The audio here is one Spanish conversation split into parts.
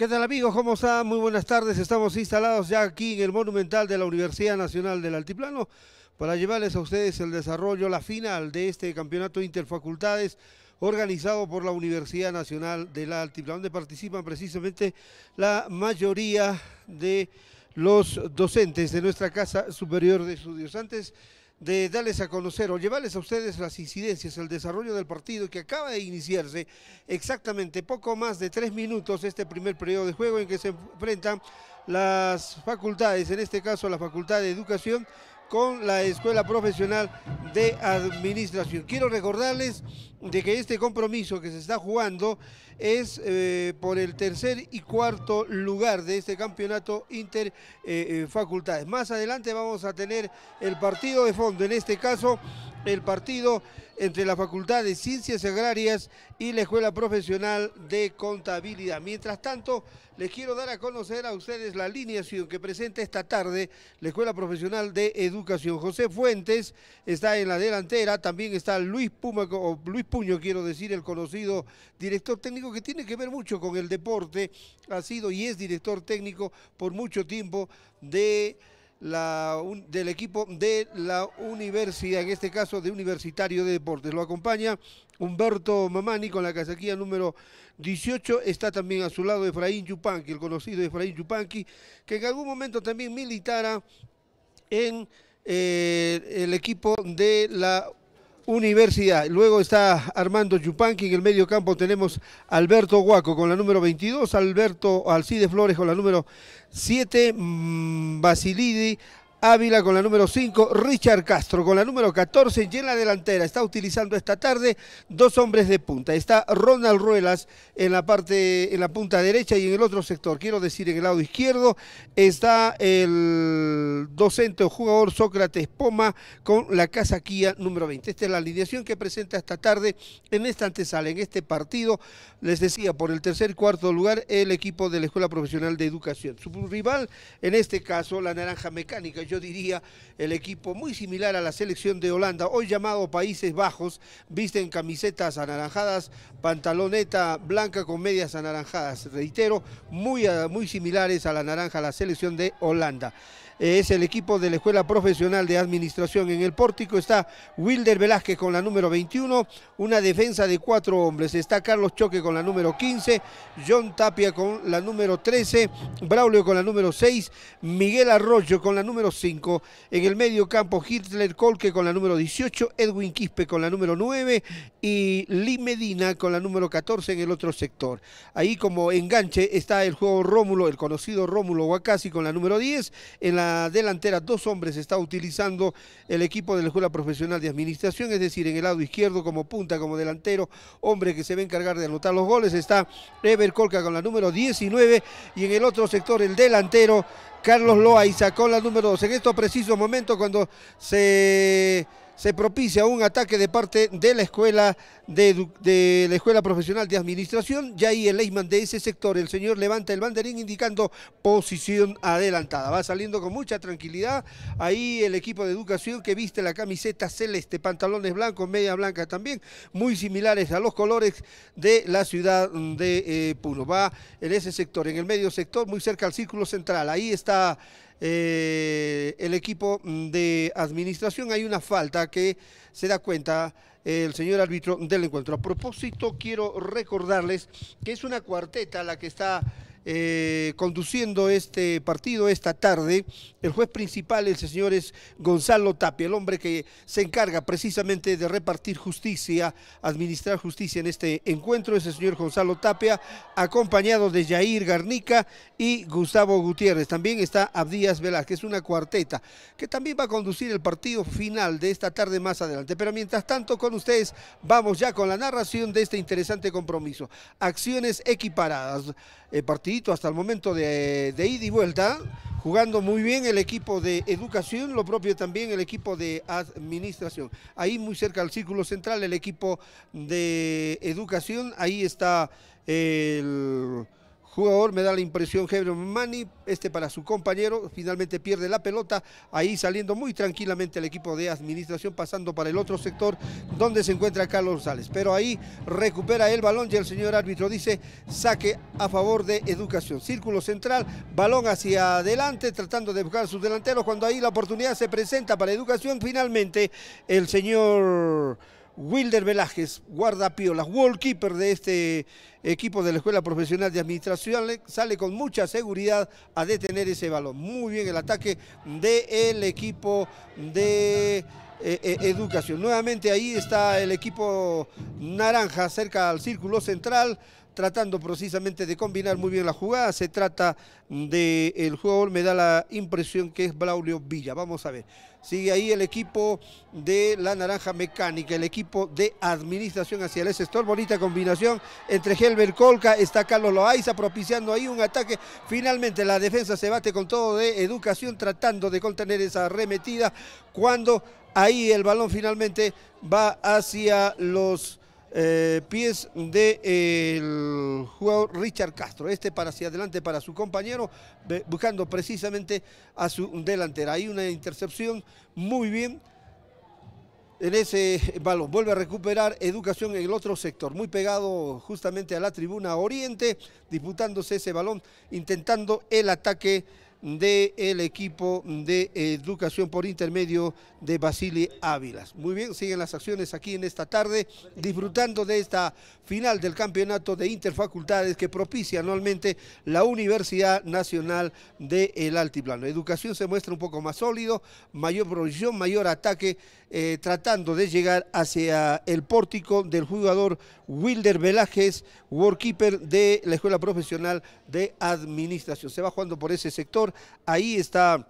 ¿Qué tal amigos? ¿Cómo están? Muy buenas tardes. Estamos instalados ya aquí en el Monumental de la Universidad Nacional del Altiplano para llevarles a ustedes el desarrollo, la final de este campeonato interfacultades organizado por la Universidad Nacional del Altiplano, donde participan precisamente la mayoría de los docentes de nuestra Casa Superior de Estudios. Antes de darles a conocer o llevarles a ustedes las incidencias, el desarrollo del partido que acaba de iniciarse exactamente poco más de tres minutos este primer periodo de juego en que se enfrentan las facultades, en este caso la Facultad de Educación con la Escuela Profesional de Administración. Quiero recordarles de que este compromiso que se está jugando es eh, por el tercer y cuarto lugar de este campeonato interfacultades. Eh, eh, Más adelante vamos a tener el partido de fondo, en este caso el partido entre la Facultad de Ciencias Agrarias y la Escuela Profesional de Contabilidad. Mientras tanto, les quiero dar a conocer a ustedes la alineación que presenta esta tarde la Escuela Profesional de Educación. José Fuentes está en la delantera, también está Luis, Puma, o Luis Puño, quiero decir, el conocido director técnico que tiene que ver mucho con el deporte, ha sido y es director técnico por mucho tiempo de del equipo de la universidad, en este caso de Universitario de Deportes. Lo acompaña Humberto Mamani con la casaquilla número 18. Está también a su lado Efraín Yupanqui, el conocido Efraín Yupanqui, que en algún momento también militara en eh, el equipo de la Universidad. Luego está Armando Yupanqui. En el medio campo tenemos Alberto Guaco con la número 22, Alberto Alcide Flores con la número 7, mm, Basilidi Ávila con la número 5, Richard Castro con la número 14 y en la delantera está utilizando esta tarde dos hombres de punta. Está Ronald Ruelas en la parte, en la punta derecha y en el otro sector, quiero decir en el lado izquierdo, está el docente o jugador Sócrates Poma con la casaquía número 20. Esta es la alineación que presenta esta tarde en esta antesala, en este partido, les decía, por el tercer y cuarto lugar el equipo de la Escuela Profesional de Educación. Su rival, en este caso, la Naranja Mecánica yo diría, el equipo muy similar a la selección de Holanda, hoy llamado Países Bajos, visten camisetas anaranjadas, pantaloneta blanca con medias anaranjadas, reitero, muy, muy similares a la naranja, la selección de Holanda es el equipo de la Escuela Profesional de Administración. En el pórtico está Wilder Velázquez con la número 21, una defensa de cuatro hombres. Está Carlos Choque con la número 15, John Tapia con la número 13, Braulio con la número 6, Miguel Arroyo con la número 5. En el medio campo Hitler Colque con la número 18, Edwin Quispe con la número 9 y Lee Medina con la número 14 en el otro sector. Ahí como enganche está el juego Rómulo, el conocido Rómulo Huacasi con la número 10. En la delantera dos hombres está utilizando el equipo de la Escuela Profesional de Administración, es decir, en el lado izquierdo como punta, como delantero, hombre que se va a encargar de anotar los goles, está Ever Colca con la número 19 y en el otro sector el delantero Carlos y sacó la número 2. En estos precisos momentos cuando se se propicia un ataque de parte de la Escuela, de, la escuela Profesional de Administración y ahí el Leisman de ese sector, el señor levanta el banderín indicando posición adelantada. Va saliendo con mucha tranquilidad ahí el equipo de educación que viste la camiseta celeste, pantalones blancos, media blanca también, muy similares a los colores de la ciudad de eh, Puno. Va en ese sector, en el medio sector, muy cerca al círculo central. Ahí está eh, el equipo de administración. Hay una falta que se da cuenta eh, el señor árbitro del encuentro. A propósito, quiero recordarles que es una cuarteta la que está eh, conduciendo este partido esta tarde. El juez principal, el señor es Gonzalo Tapia, el hombre que se encarga precisamente de repartir justicia, administrar justicia en este encuentro, es el señor Gonzalo Tapia, acompañado de Jair Garnica y Gustavo Gutiérrez. También está Abdías Velázquez, una cuarteta, que también va a conducir el partido final de esta tarde más adelante. Pero mientras tanto, con ustedes vamos ya con la narración de este interesante compromiso. Acciones equiparadas. partido hasta el momento de, de ida y vuelta jugando muy bien el equipo de educación, lo propio también el equipo de administración. Ahí muy cerca al círculo central el equipo de educación, ahí está el jugador, me da la impresión Hebron Mani, este para su compañero, finalmente pierde la pelota, ahí saliendo muy tranquilamente el equipo de administración, pasando para el otro sector donde se encuentra Carlos González, pero ahí recupera el balón y el señor árbitro dice saque a favor de educación, círculo central, balón hacia adelante, tratando de buscar a sus delanteros, cuando ahí la oportunidad se presenta para educación, finalmente el señor... Wilder Velázquez, guardapiolas, wallkeeper de este equipo de la Escuela Profesional de Administración, sale con mucha seguridad a detener ese balón. Muy bien el ataque del equipo de... Eh, eh, educación. Nuevamente ahí está el equipo naranja cerca al círculo central tratando precisamente de combinar muy bien la jugada. Se trata del el jugador, me da la impresión que es Blaulio Villa. Vamos a ver. Sigue ahí el equipo de la Naranja Mecánica, el equipo de administración hacia el sector. Bonita combinación entre Helber Colca, está Carlos Loaiza propiciando ahí un ataque. Finalmente la defensa se bate con todo de educación, tratando de contener esa arremetida. Cuando ahí el balón finalmente va hacia los eh, pies del de, jugador Richard Castro. Este para hacia adelante para su compañero, buscando precisamente a su delantera. Hay una intercepción muy bien en ese balón. Vuelve a recuperar educación en el otro sector, muy pegado justamente a la tribuna oriente, disputándose ese balón, intentando el ataque del equipo de educación por intermedio de Basile Ávilas. Muy bien, siguen las acciones aquí en esta tarde, disfrutando de esta final del campeonato de interfacultades que propicia anualmente la Universidad Nacional del Altiplano. Educación se muestra un poco más sólido, mayor provisión, mayor ataque, eh, tratando de llegar hacia el pórtico del jugador Wilder Velázquez, workkeeper de la Escuela Profesional de Administración. Se va jugando por ese sector Ahí está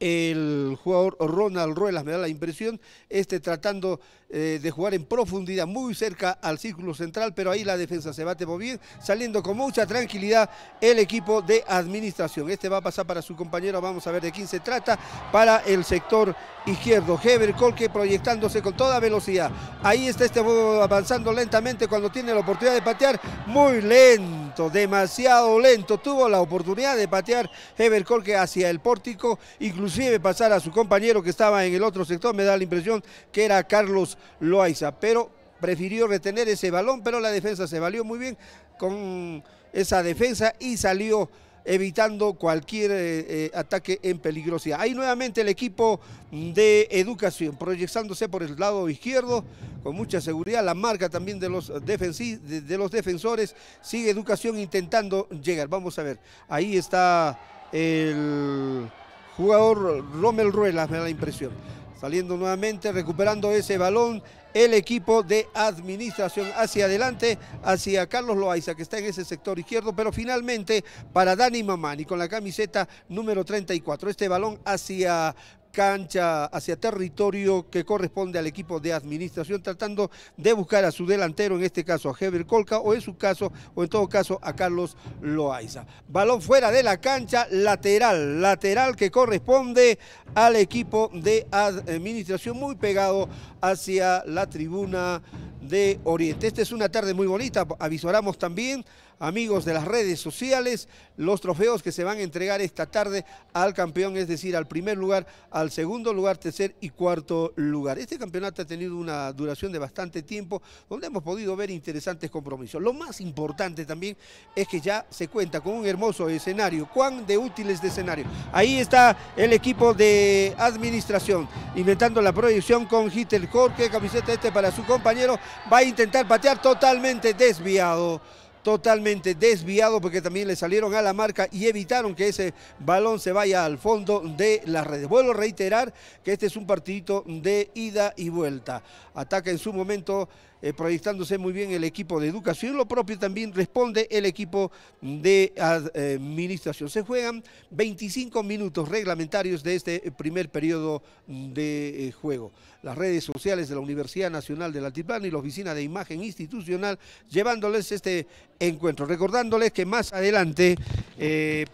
el jugador Ronald Ruelas, me da la impresión, este tratando eh, de jugar en profundidad, muy cerca al círculo central, pero ahí la defensa se bate muy bien, saliendo con mucha tranquilidad el equipo de administración. Este va a pasar para su compañero, vamos a ver de quién se trata, para el sector izquierdo. Heber Colque proyectándose con toda velocidad. Ahí está este avanzando lentamente cuando tiene la oportunidad de patear, muy lento, demasiado lento. Tuvo la oportunidad de patear Heber Colque hacia el pórtico, inclusive pasar a su compañero que estaba en el otro sector, me da la impresión que era Carlos Loaiza, pero prefirió retener ese balón, pero la defensa se valió muy bien con esa defensa y salió evitando cualquier eh, eh, ataque en peligrosidad. Ahí nuevamente el equipo de educación, proyectándose por el lado izquierdo con mucha seguridad, la marca también de los, de los defensores, sigue educación intentando llegar. Vamos a ver, ahí está el jugador Rommel Ruelas, me da la impresión. Saliendo nuevamente, recuperando ese balón, el equipo de administración hacia adelante, hacia Carlos Loaiza, que está en ese sector izquierdo, pero finalmente para Dani Mamani con la camiseta número 34. Este balón hacia cancha hacia territorio que corresponde al equipo de administración, tratando de buscar a su delantero, en este caso a Heber Colca, o en su caso, o en todo caso a Carlos Loaiza. Balón fuera de la cancha, lateral, lateral que corresponde al equipo de administración, muy pegado hacia la tribuna de Oriente. Esta es una tarde muy bonita, avisoramos también amigos de las redes sociales, los trofeos que se van a entregar esta tarde al campeón, es decir, al primer lugar, al segundo lugar, tercer y cuarto lugar. Este campeonato ha tenido una duración de bastante tiempo, donde hemos podido ver interesantes compromisos. Lo más importante también es que ya se cuenta con un hermoso escenario, cuán de útiles de este escenario. Ahí está el equipo de administración, inventando la proyección con Hitler. Jorge, camiseta este para su compañero, va a intentar patear totalmente desviado totalmente desviado porque también le salieron a la marca y evitaron que ese balón se vaya al fondo de las redes. Vuelvo a reiterar que este es un partidito de ida y vuelta. Ataca en su momento eh, proyectándose muy bien el equipo de educación. Lo propio también responde el equipo de administración. Se juegan 25 minutos reglamentarios de este eh, primer periodo de eh, juego. Las redes sociales de la Universidad Nacional del Altiplano y la Oficina de Imagen Institucional llevándoles este encuentro. Recordándoles que más adelante,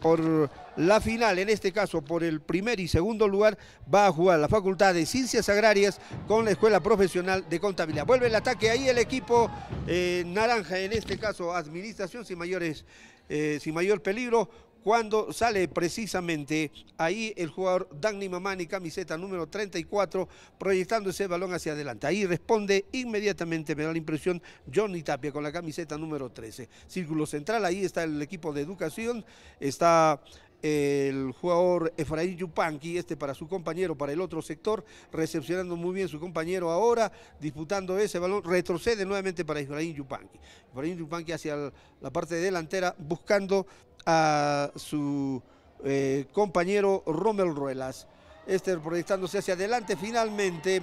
por la final, en este caso por el primer y segundo lugar, va a jugar la Facultad de Ciencias Agrarias con la Escuela Profesional de Contabilidad. Vuelve el ataque ahí el equipo eh, naranja, en este caso Administración sin, mayores, eh, sin mayor peligro, cuando sale precisamente ahí el jugador Dagny Mamani, camiseta número 34, proyectando ese balón hacia adelante. Ahí responde inmediatamente, me da la impresión, Johnny Tapia con la camiseta número 13. Círculo central, ahí está el equipo de educación, está el jugador Efraín Yupanqui, este para su compañero, para el otro sector, recepcionando muy bien su compañero ahora, disputando ese balón, retrocede nuevamente para Efraín Yupanqui. Efraín Yupanqui hacia la parte delantera, buscando a su eh, compañero Rommel Ruelas. Este proyectándose hacia adelante, finalmente,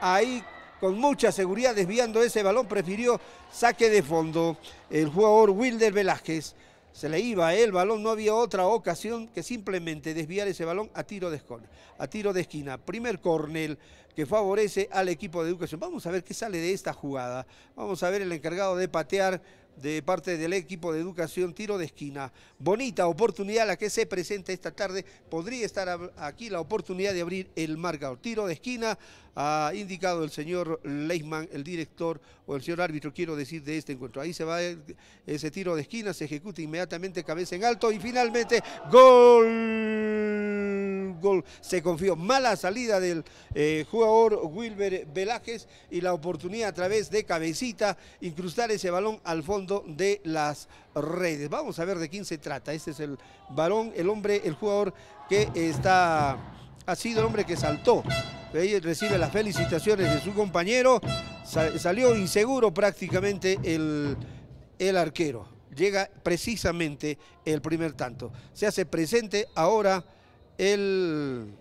ahí con mucha seguridad desviando ese balón, prefirió saque de fondo el jugador Wilder Velázquez se le iba el balón, no había otra ocasión que simplemente desviar ese balón a tiro de esquina. A tiro de esquina, primer cornel que favorece al equipo de Educación. Vamos a ver qué sale de esta jugada. Vamos a ver el encargado de patear de parte del equipo de Educación, tiro de esquina. Bonita oportunidad la que se presenta esta tarde. Podría estar aquí la oportunidad de abrir el marcador. Tiro de esquina ha indicado el señor Leisman, el director o el señor árbitro, quiero decir, de este encuentro. Ahí se va ese tiro de esquina, se ejecuta inmediatamente cabeza en alto y finalmente gol. Gol. Se confió. Mala salida del eh, jugador Wilber Velázquez y la oportunidad a través de cabecita incrustar ese balón al fondo de las redes. Vamos a ver de quién se trata. Este es el balón, el hombre, el jugador que está ha sido el hombre que saltó. recibe las felicitaciones de su compañero. Salió inseguro prácticamente el, el arquero. Llega precisamente el primer tanto. Se hace presente ahora el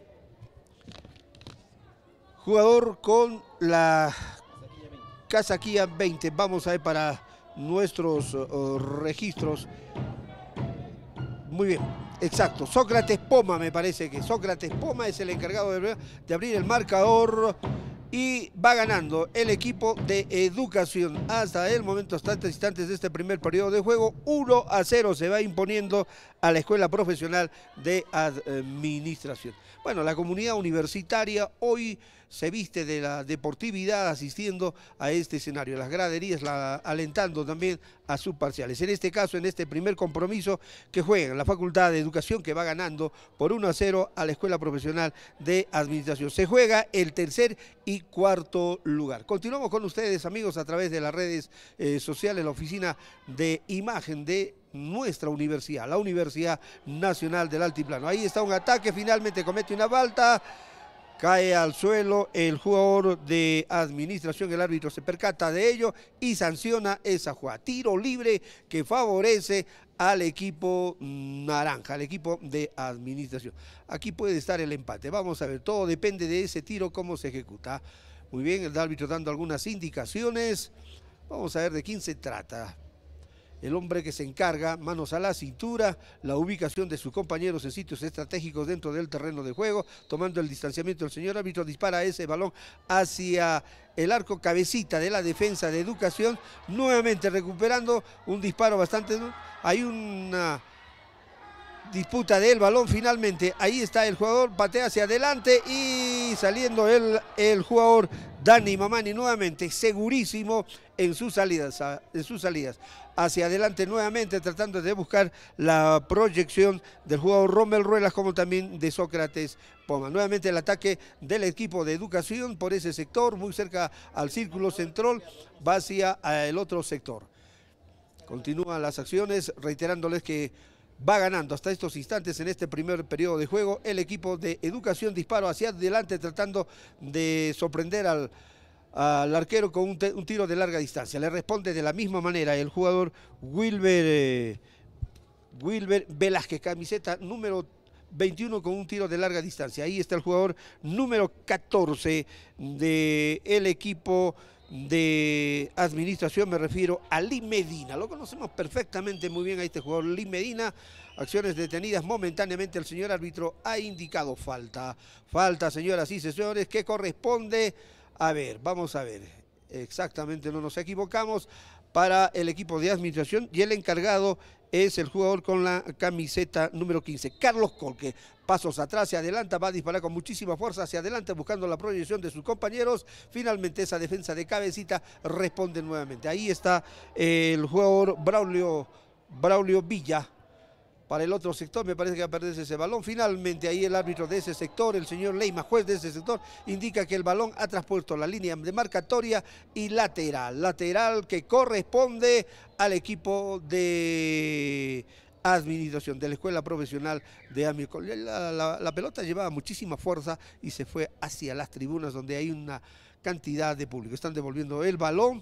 jugador con la casaquilla 20. Vamos a ver para nuestros eh, registros. Muy bien. Exacto, Sócrates Poma me parece que Sócrates Poma es el encargado de, abrir el marcador y va ganando el equipo de educación. Hasta el momento, hasta instantes de este primer periodo de juego, 1 a 0 se va imponiendo a la Escuela Profesional de Administración. Bueno, la comunidad universitaria hoy se viste de la deportividad asistiendo a este escenario. Las graderías alentando también a sus parciales. En este caso, en este primer compromiso que juegan la Facultad de Educación que va ganando por 1 a 0 a la Escuela Profesional de Administración. Se juega el tercer y cuarto lugar. Continuamos con ustedes, amigos, a través de las redes eh, sociales, la oficina de imagen de nuestra universidad, la Universidad Nacional del Altiplano. Ahí está un ataque, finalmente comete una falta cae al suelo, el jugador de administración, el árbitro se percata de ello y sanciona esa jugada. Tiro libre que favorece al equipo naranja, al equipo de administración. Aquí puede estar el empate. Vamos a ver, todo depende de ese tiro, cómo se ejecuta. Muy bien, el árbitro dando algunas indicaciones. Vamos a ver de quién se trata el hombre que se encarga, manos a la cintura, la ubicación de sus compañeros en sitios estratégicos dentro del terreno de juego, tomando el distanciamiento del señor árbitro, dispara ese balón hacia el arco cabecita de la defensa de educación, nuevamente recuperando un disparo bastante... Hay una disputa del balón finalmente, ahí está el jugador, patea hacia adelante y saliendo el, el jugador Dani Mamani nuevamente, segurísimo en En sus salidas hacia adelante nuevamente tratando de buscar la proyección del jugador Rommel Ruelas como también de Sócrates Poma. Nuevamente el ataque del equipo de educación por ese sector, muy cerca al círculo central, va hacia eh, el otro sector. Continúan las acciones, reiterándoles que va ganando hasta estos instantes en este primer periodo de juego el equipo de educación disparo hacia adelante tratando de sorprender al al arquero con un, tiro de larga distancia. Le responde de la misma manera el jugador Wilber, eh, Wilber Velázquez, camiseta número 21 con un tiro de larga distancia. Ahí está el jugador número 14 del equipo de administración, me refiero a Lee Medina. Lo conocemos perfectamente muy bien a este jugador, Lee Medina. Acciones detenidas momentáneamente. El señor árbitro ha indicado falta. Falta, señoras y señores, que corresponde a ver, vamos a ver. Exactamente, no nos equivocamos. Para el equipo de administración y el encargado es el jugador con la camiseta número 15, Carlos Colque. Pasos atrás, se adelanta, va a disparar con muchísima fuerza hacia adelante buscando la proyección de sus compañeros. Finalmente esa defensa de cabecita responde nuevamente. Ahí está el jugador Braulio, Braulio Villa para el otro sector, me parece que va a perderse ese balón. Finalmente ahí el árbitro de ese sector, el señor Leima, juez de ese sector, indica que el balón ha traspuesto la línea de marcatoria y lateral, lateral que corresponde al equipo de administración de la escuela profesional de Amir La, la pelota llevaba muchísima fuerza y se fue hacia las tribunas donde hay una cantidad de público. Están devolviendo el balón,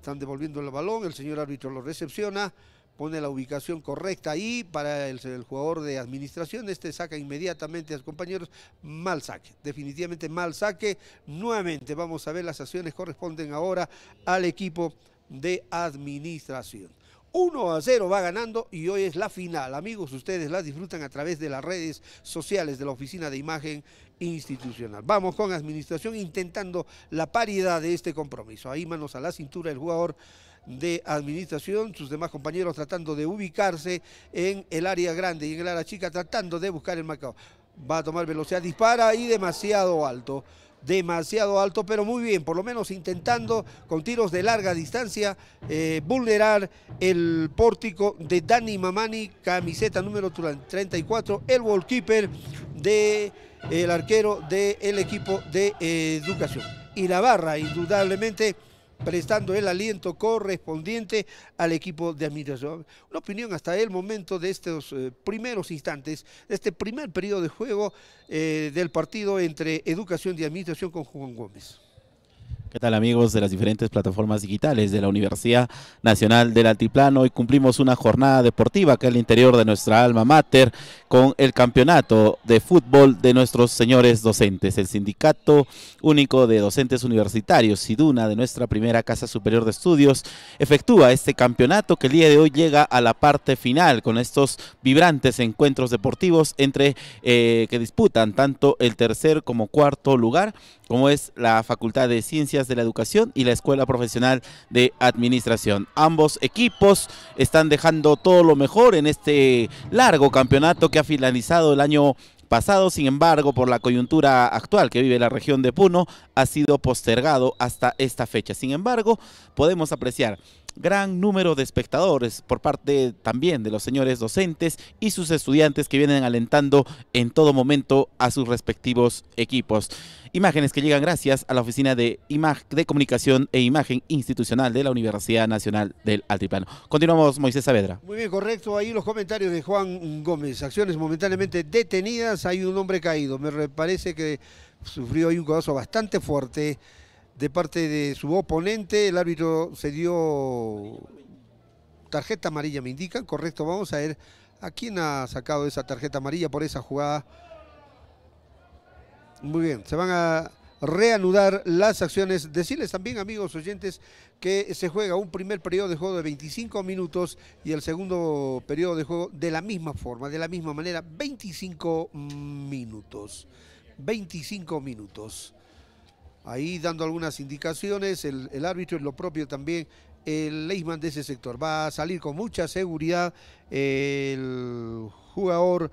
están devolviendo el balón, el señor árbitro lo recepciona pone la ubicación correcta ahí para el, jugador de administración. Este saca inmediatamente a sus compañeros. Mal saque, definitivamente mal saque. Nuevamente vamos a ver las acciones corresponden ahora al equipo de administración. 1 a 0 va ganando y hoy es la final. Amigos, ustedes la disfrutan a través de las redes sociales de la Oficina de Imagen Institucional. Vamos con administración intentando la paridad de este compromiso. Ahí manos a la cintura el jugador de administración, sus demás compañeros tratando de ubicarse en el área grande y en el área chica, tratando de buscar el marcador. Va a tomar velocidad, dispara y demasiado alto demasiado alto, pero muy bien, por lo menos intentando con tiros de larga distancia eh, vulnerar el pórtico de Dani Mamani, camiseta número 34, el goalkeeper del arquero del equipo de eh, educación. Y la barra, indudablemente prestando el aliento correspondiente al equipo de administración. Una opinión hasta el momento de estos eh, primeros instantes, de este primer periodo de juego eh, del partido entre Educación y Administración con Juan Gómez. ¿Qué tal amigos de las diferentes plataformas digitales de la Universidad Nacional del Altiplano? Hoy cumplimos una jornada deportiva acá al interior de nuestra alma mater con el campeonato de fútbol de nuestros señores docentes. El Sindicato Único de Docentes Universitarios, SIDUNA, de nuestra primera Casa Superior de Estudios, efectúa este campeonato que el día de hoy llega a la parte final con estos vibrantes encuentros deportivos entre eh, que disputan tanto el tercer como cuarto lugar, como es la Facultad de Ciencias de la Educación y la Escuela Profesional de Administración. Ambos equipos están dejando todo lo mejor en este largo campeonato que ha finalizado el año pasado, sin embargo, por la coyuntura actual que vive la región de Puno, ha sido postergado hasta esta fecha. Sin embargo, podemos apreciar gran número de espectadores por parte también de los señores docentes y sus estudiantes que vienen alentando en todo momento a sus respectivos equipos. Imágenes que llegan gracias a la Oficina de, de Comunicación e Imagen Institucional de la Universidad Nacional del Altiplano. Continuamos, Moisés Saavedra. Muy bien, correcto. Ahí los comentarios de Juan Gómez. Acciones momentáneamente detenidas. Hay un hombre caído. Me parece que sufrió ahí un codazo bastante fuerte de parte de su oponente. El árbitro se dio tarjeta amarilla, me indican. Correcto, vamos a ver a quién ha sacado esa tarjeta amarilla por esa jugada. Muy bien, se van a reanudar las acciones. Decirles también, amigos oyentes, que se juega un primer periodo de juego de 25 minutos y el segundo periodo de juego de la misma forma, de la misma manera, 25 minutos. 25 minutos ahí dando algunas indicaciones, el, árbitro es lo propio también, el Leisman de ese sector. Va a salir con mucha seguridad el jugador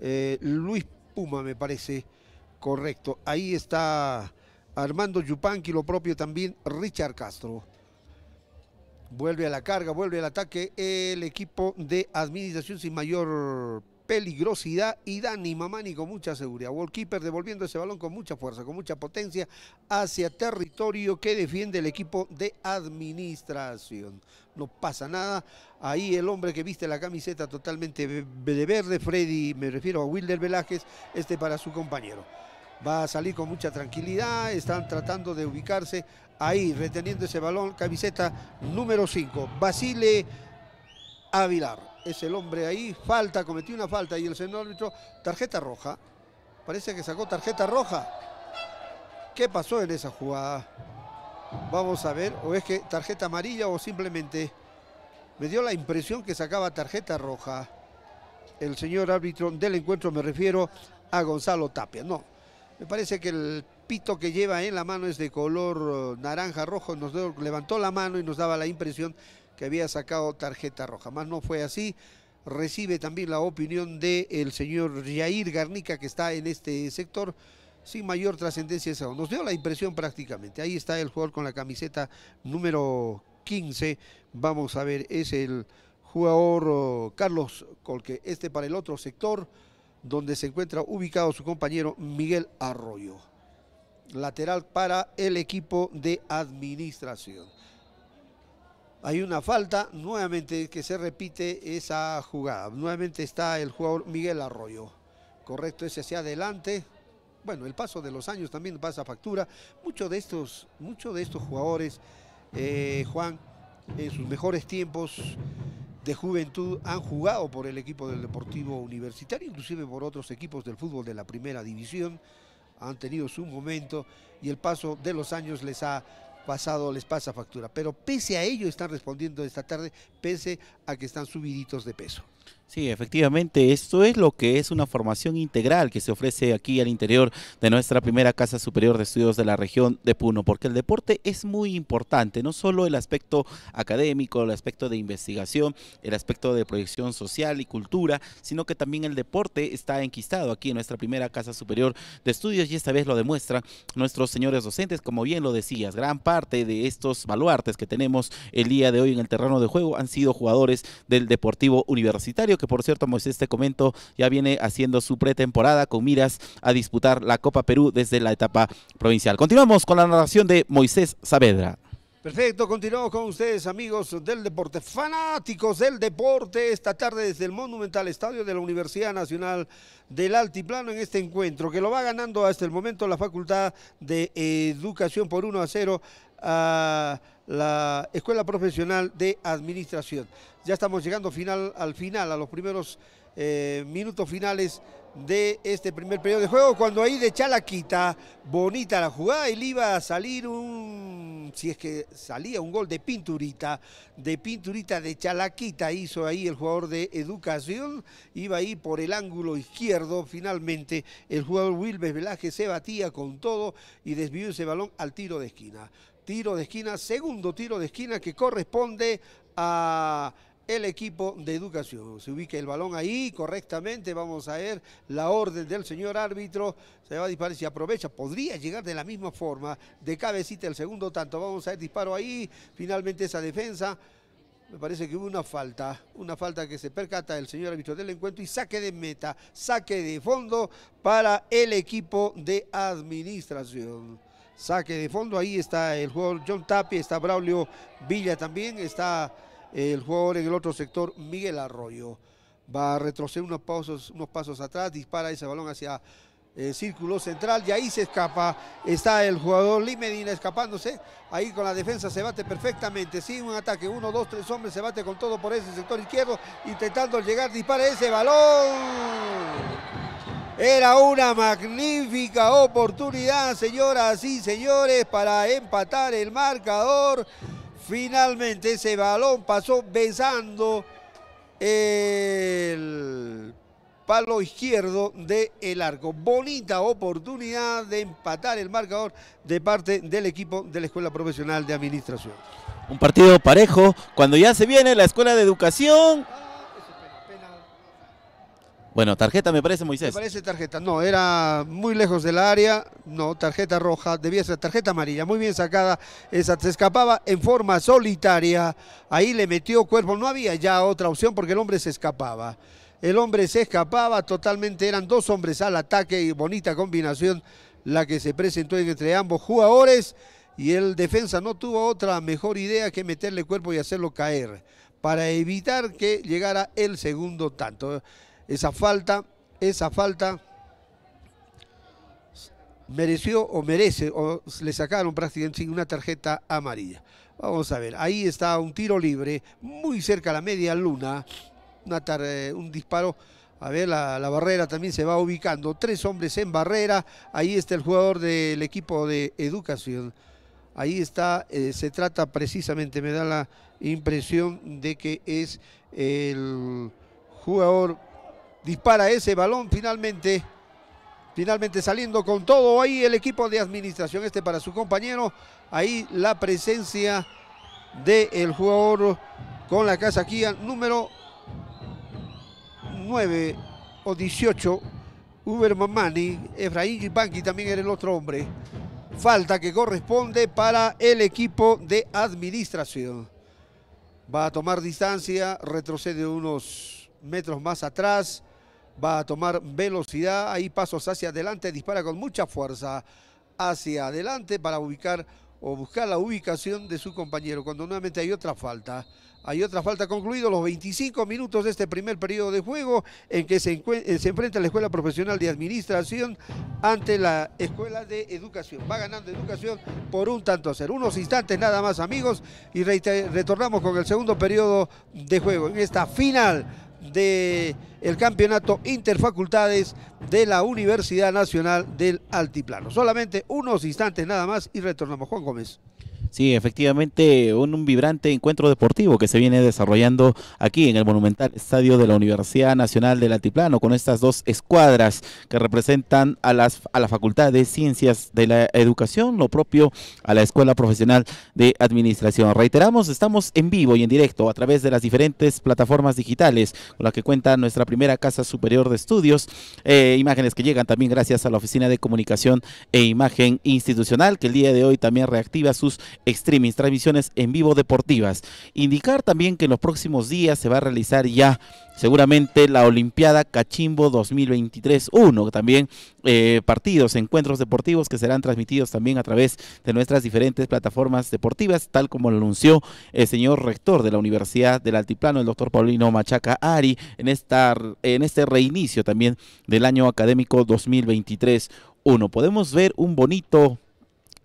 eh, Luis Puma, me parece correcto. Ahí está Armando Yupanqui, lo propio también Richard Castro. Vuelve a la carga, vuelve al ataque el equipo de administración sin mayor peligrosidad y Dani Mamani con mucha seguridad. Wallkeeper devolviendo ese balón con mucha fuerza, con mucha potencia hacia territorio que defiende el equipo de administración. No pasa nada. Ahí el hombre que viste la camiseta totalmente de verde, Freddy, me refiero a Wilder Velázquez, este para su compañero. Va a salir con mucha tranquilidad, están tratando de ubicarse ahí, reteniendo ese balón, camiseta número 5, Basile Avilar es el hombre ahí, falta, cometió una falta y el señor árbitro, tarjeta roja. Parece que sacó tarjeta roja. ¿Qué pasó en esa jugada? Vamos a ver, o es que tarjeta amarilla o simplemente me dio la impresión que sacaba tarjeta roja. El señor árbitro del encuentro me refiero a Gonzalo Tapia. No, me parece que el pito que lleva en la mano es de color eh, naranja rojo, nos levantó la mano y nos daba la impresión que había sacado tarjeta roja. Más no fue así. Recibe también la opinión del el señor Jair Garnica, que está en este sector sin mayor trascendencia esa. Nos dio la impresión prácticamente. Ahí está el jugador con la camiseta número 15. Vamos a ver, es el jugador oh, Carlos Colque. Este para el otro sector donde se encuentra ubicado su compañero Miguel Arroyo. Lateral para el equipo de administración. Hay una falta, nuevamente que se repite esa jugada. Nuevamente está el jugador Miguel Arroyo. Correcto, ese hacia adelante. Bueno, el paso de los años también pasa factura. Muchos de estos, muchos de estos jugadores, eh, Juan, en sus mejores tiempos de juventud han jugado por el equipo del Deportivo Universitario, inclusive por otros equipos del fútbol de la primera división, han tenido su momento y el paso de los años les ha pasado les pasa factura. Pero pese a ello están respondiendo esta tarde, pese a que están subiditos de peso. Sí, efectivamente, esto es lo que es una formación integral que se ofrece aquí al interior de nuestra primera Casa Superior de Estudios de la región de Puno, porque el deporte es muy importante, no solo el aspecto académico, el aspecto de investigación, el aspecto de proyección social y cultura, sino que también el deporte está enquistado aquí en nuestra primera Casa Superior de Estudios y esta vez lo demuestran nuestros señores docentes, como bien lo decías, gran parte de estos baluartes que tenemos el día de hoy en el terreno de juego han sido jugadores del Deportivo Universitario que por cierto, Moisés, te comento, ya viene haciendo su pretemporada con miras a disputar la Copa Perú desde la etapa provincial. Continuamos con la narración de Moisés Saavedra. Perfecto, continuamos con ustedes amigos del deporte, fanáticos del deporte, esta tarde desde el Monumental Estadio de la Universidad Nacional del Altiplano en este encuentro, que lo va ganando hasta el momento la Facultad de Educación por 1 a 0 a la Escuela Profesional de Administración. Ya estamos llegando final, al final, a los primeros eh, minutos finales de este primer periodo de juego, cuando ahí de Chalaquita, bonita la jugada, él iba a salir un, si es que salía un gol de pinturita, de pinturita de Chalaquita, hizo ahí el jugador de educación, iba ahí por el ángulo izquierdo, finalmente el jugador Wilves Velázquez se batía con todo y desvió ese balón al tiro de esquina. Tiro de esquina, segundo tiro de esquina que corresponde a el equipo de educación. Se ubica el balón ahí correctamente, vamos a ver la orden del señor árbitro, se va a disparar, si aprovecha, podría llegar de la misma forma, de cabecita el segundo tanto, vamos a ver disparo ahí, finalmente esa defensa, me parece que hubo una falta, una falta que se percata el señor árbitro del encuentro y saque de meta, saque de fondo para el equipo de administración. Saque de fondo, ahí está el jugador John Tapia, está Braulio Villa también, está el jugador en el otro sector, Miguel Arroyo. Va a retroceder unos pasos, unos pasos atrás, dispara ese balón hacia el eh, círculo central y ahí se escapa. Está el jugador Limedina escapándose. Ahí con la defensa se bate perfectamente. Sigue un ataque. Uno, dos, tres hombres. Se bate con todo por ese sector izquierdo. Intentando llegar. Dispara ese balón. Era una magnífica oportunidad, señoras y señores, para empatar el marcador. Finalmente ese balón pasó besando el palo izquierdo del arco. Bonita oportunidad de empatar el marcador de parte del equipo de la Escuela Profesional de Administración. Un partido parejo, cuando ya se viene la Escuela de Educación bueno, tarjeta me parece, Moisés. Me parece tarjeta. No, era muy lejos del área. No, tarjeta roja. Debía ser tarjeta amarilla. Muy bien sacada esa. Se escapaba en forma solitaria. Ahí le metió cuerpo. No había ya otra opción porque el hombre se escapaba. El hombre se escapaba totalmente. Eran dos hombres al ataque y bonita combinación la que se presentó entre ambos jugadores y el defensa no tuvo otra mejor idea que meterle cuerpo y hacerlo caer para evitar que llegara el segundo tanto. Esa falta, esa falta mereció o merece, o le sacaron prácticamente una tarjeta amarilla. Vamos a ver, ahí está un tiro libre, muy cerca a la media luna, eh, un disparo a ver, la, la, barrera también se va ubicando. Tres hombres en barrera. Ahí está el jugador del equipo de educación. Ahí está, eh, se trata precisamente, me da la impresión de que es el jugador dispara ese balón finalmente. Finalmente saliendo con todo ahí el equipo de administración este para su compañero. Ahí la presencia del el jugador con la casa aquí, número 9 o 18. Uber Mamani, Efraín Gipanqui también era el otro hombre. Falta que corresponde para el equipo de administración. Va a tomar distancia, retrocede unos metros más atrás va a tomar velocidad, hay pasos hacia adelante, dispara con mucha fuerza hacia adelante para ubicar o buscar la ubicación de su compañero, cuando nuevamente hay otra falta. Hay otra falta concluido los 25 minutos de este primer periodo de juego en que eh, se, enfrenta la Escuela Profesional de Administración ante la Escuela de Educación. Va ganando Educación por un tanto a ser. Unos instantes nada más, amigos, y retornamos con el segundo periodo de juego en esta final del campeonato interfacultades de la Universidad Nacional del Altiplano. Solamente unos instantes nada más y retornamos. Juan Gómez. Sí, efectivamente, un, vibrante encuentro deportivo que se viene desarrollando aquí en el monumental estadio de la Universidad Nacional del Altiplano con estas dos escuadras que representan a, las, a la Facultad de Ciencias de la Educación, lo propio a la Escuela Profesional de Administración. Reiteramos, estamos en vivo y en directo a través de las diferentes plataformas digitales con las que cuenta nuestra primera Casa Superior de Estudios, eh, imágenes que llegan también gracias a la Oficina de Comunicación e Imagen Institucional que el día de hoy también reactiva sus extremis, transmisiones en vivo deportivas. Indicar también que en los próximos días se va a realizar ya seguramente la Olimpiada Cachimbo 2023-1, también eh, partidos, encuentros deportivos que serán transmitidos también a través de nuestras diferentes plataformas deportivas, tal como lo anunció el señor rector de la Universidad del Altiplano, el doctor Paulino Machaca Ari, en, esta, en este reinicio también del año académico 2023-1. Podemos ver un bonito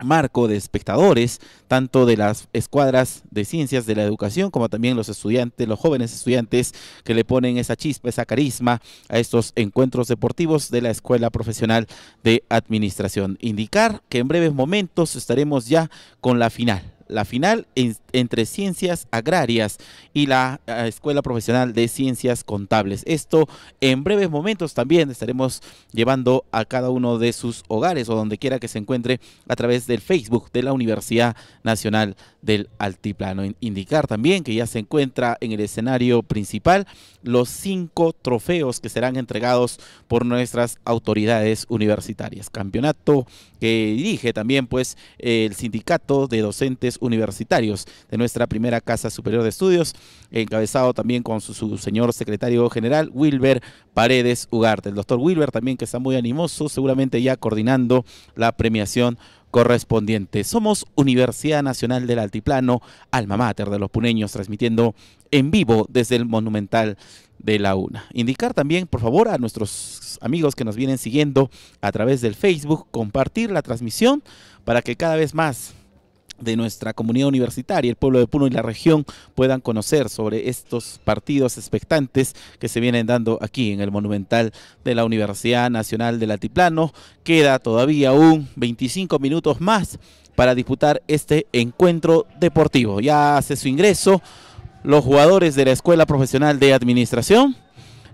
marco de espectadores, tanto de las escuadras de ciencias de la educación como también los estudiantes, los jóvenes estudiantes que le ponen esa chispa, esa carisma a estos encuentros deportivos de la Escuela Profesional de Administración. Indicar que en breves momentos estaremos ya con la final la final entre Ciencias Agrarias y la eh, Escuela Profesional de Ciencias Contables. Esto en breves momentos también estaremos llevando a cada uno de sus hogares o donde quiera que se encuentre a través del Facebook de la Universidad Nacional del Altiplano. Indicar también que ya se encuentra en el escenario principal los cinco trofeos que serán entregados por nuestras autoridades universitarias. Campeonato que dirige también pues el sindicato de docentes universitarios de nuestra primera Casa Superior de Estudios, encabezado también con su, señor secretario general, Wilber Paredes Ugarte. El doctor Wilber también que está muy animoso, seguramente ya coordinando la premiación correspondiente. Somos Universidad Nacional del Altiplano, alma mater de los puneños, transmitiendo en vivo desde el Monumental de la UNA. Indicar también, por favor, a nuestros amigos que nos vienen siguiendo a través del Facebook, compartir la transmisión para que cada vez más de nuestra comunidad universitaria, el pueblo de Puno y la región puedan conocer sobre estos partidos expectantes que se vienen dando aquí en el Monumental de la Universidad Nacional del Altiplano. Queda todavía un 25 minutos más para disputar este encuentro deportivo. Ya hace su ingreso los jugadores de la Escuela Profesional de Administración.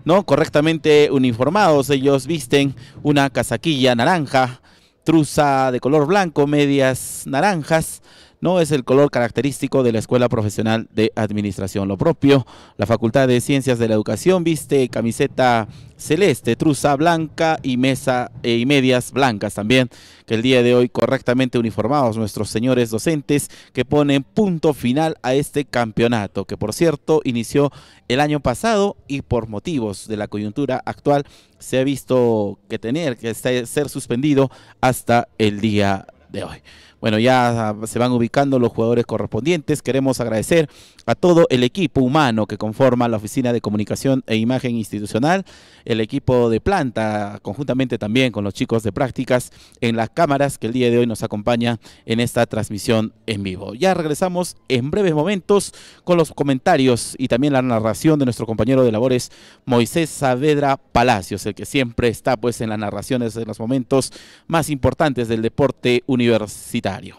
¿no? correctamente uniformados, ellos visten una casaquilla naranja, truza de color blanco, medias naranjas, no es el color característico de la Escuela Profesional de Administración. Lo propio, la Facultad de Ciencias de la Educación viste camiseta celeste, truza blanca y mesa eh, y medias blancas también, que el día de hoy correctamente uniformados nuestros señores docentes que ponen punto final a este campeonato, que por cierto inició el año pasado y por motivos de la coyuntura actual se ha visto que tener que ser suspendido hasta el día de hoy. Bueno, ya ah, se van ubicando los jugadores correspondientes. Queremos agradecer a todo el equipo humano que conforma la Oficina de Comunicación e Imagen Institucional, el equipo de planta, conjuntamente también con los chicos de prácticas en las cámaras que el día de hoy nos acompaña en esta transmisión en vivo. Ya regresamos en breves momentos con los comentarios y también la narración de nuestro compañero de labores Moisés Saavedra Palacios, el que siempre está pues en las narraciones en los momentos más importantes del deporte universitario.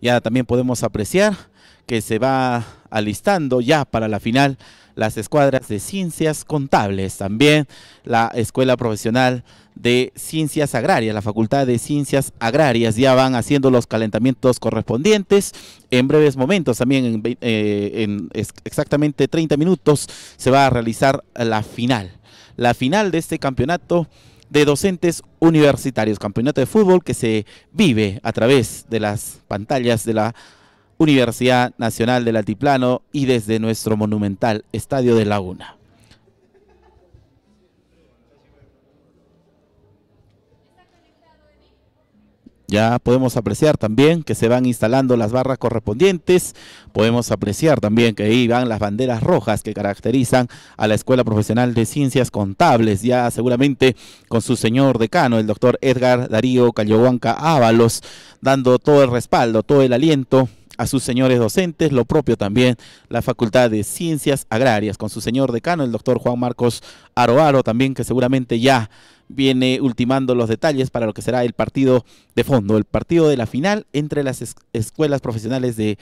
Ya también podemos apreciar que se va alistando ya para la final las escuadras de ciencias contables, también la Escuela Profesional de Ciencias Agrarias, la Facultad de Ciencias Agrarias, ya van haciendo los calentamientos correspondientes. En breves momentos, también en, eh, exactamente 30 minutos, se va a realizar la final. La final de este campeonato de docentes universitarios, campeonato de fútbol que se vive a través de las pantallas de la Universidad Nacional del Altiplano y desde nuestro monumental Estadio de Laguna. Ya podemos apreciar también que se van instalando las barras correspondientes. Podemos apreciar también que ahí van las banderas rojas que caracterizan a la Escuela Profesional de Ciencias Contables. Ya seguramente con su señor decano, el doctor Edgar Darío Callohuanca Ábalos, dando todo el respaldo, todo el aliento a sus señores docentes, lo propio también la Facultad de Ciencias Agrarias, con su señor decano, el doctor Juan Marcos Aroaro, también que seguramente ya viene ultimando los detalles para lo que será el partido de fondo, el partido de la final entre las escuelas profesionales de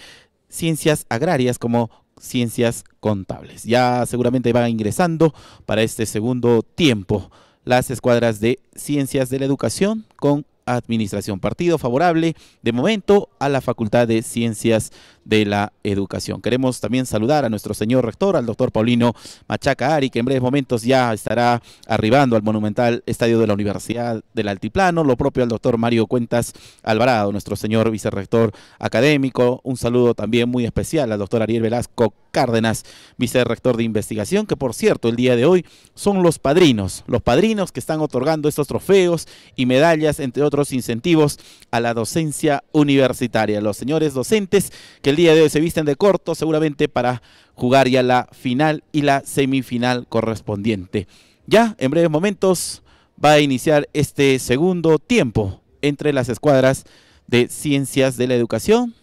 ciencias agrarias como ciencias contables. Ya seguramente van ingresando para este segundo tiempo las escuadras de ciencias de la educación con administración. Partido favorable de momento a la Facultad de Ciencias de la educación. Queremos también saludar a nuestro señor rector, al doctor Paulino Machaca Ari, que en breves momentos ya estará arribando al monumental estadio de la Universidad del Altiplano. Lo propio al doctor Mario Cuentas Alvarado, nuestro señor vicerrector académico. Un saludo también muy especial al doctor Ariel Velasco Cárdenas, vicerrector de investigación, que por cierto, el día de hoy son los padrinos, los padrinos que están otorgando estos trofeos y medallas, entre otros incentivos, a la docencia universitaria. Los señores docentes que el día de hoy se visten de corto seguramente para jugar ya la final y la semifinal correspondiente. Ya en breves momentos va a iniciar este segundo tiempo entre las escuadras de Ciencias de la Educación,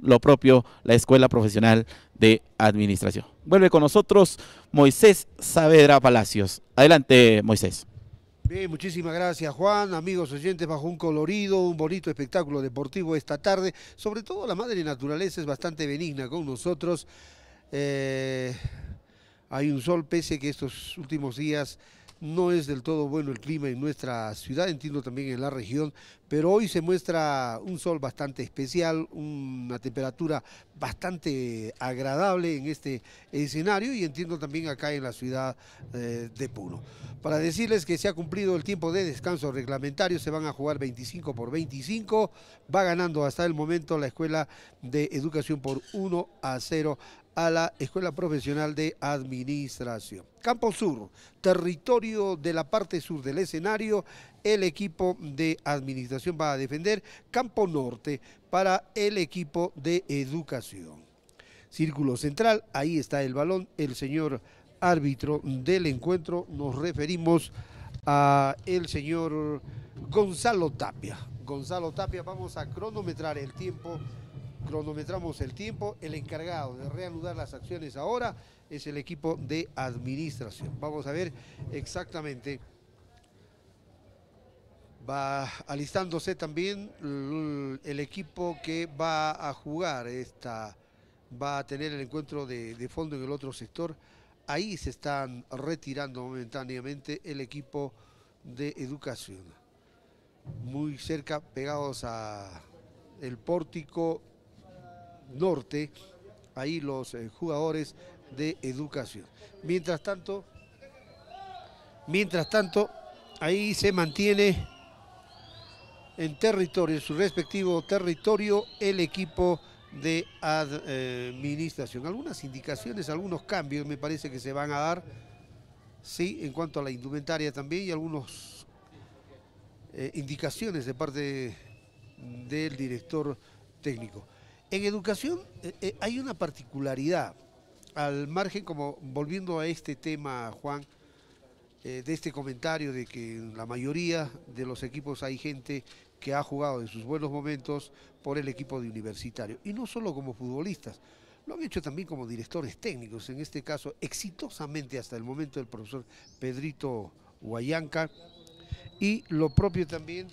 lo propio la Escuela Profesional de Administración. Vuelve con nosotros Moisés Saavedra Palacios. Adelante, Moisés. Bien, muchísimas gracias Juan, amigos oyentes, bajo un colorido, un bonito espectáculo deportivo esta tarde. Sobre todo la madre naturaleza es bastante benigna con nosotros. Eh, hay un sol, pese que estos últimos días no es del todo bueno el clima en nuestra ciudad, entiendo también en la región, pero hoy se muestra un sol bastante especial, una temperatura bastante agradable en este escenario y entiendo también acá en la ciudad eh, de Puno. Para decirles que se ha cumplido el tiempo de descanso reglamentario, se van a jugar 25 por 25, va ganando hasta el momento la Escuela de Educación por 1 a 0 a la Escuela Profesional de Administración. Campo Sur, territorio de la parte sur del escenario, el equipo de Administración va a defender Campo Norte para el equipo de Educación. Círculo central, ahí está el balón, el señor árbitro del encuentro, nos referimos a el señor Gonzalo Tapia. Gonzalo Tapia, vamos a cronometrar el tiempo cronometramos el tiempo. El encargado de reanudar las acciones ahora es el equipo de administración. Vamos a ver exactamente. Va alistándose también el equipo que va a jugar esta, va a tener el encuentro de, fondo en el otro sector. Ahí se están retirando momentáneamente el equipo de educación. Muy cerca, pegados a, el pórtico norte, ahí los eh, jugadores de educación. Mientras tanto, mientras tanto, ahí se mantiene en territorio, en su respectivo territorio, el equipo de administración. Algunas indicaciones, algunos cambios me parece que se van a dar, sí, en cuanto a la indumentaria también y algunas eh, indicaciones de parte del director técnico. En educación eh, eh, hay una particularidad, al margen, como volviendo a este tema, Juan, eh, de este comentario de que en la mayoría de los equipos hay gente que ha jugado en sus buenos momentos por el equipo de universitario. Y no solo como futbolistas, lo han hecho también como directores técnicos, en este caso exitosamente hasta el momento el profesor Pedrito Guayanca y lo propio también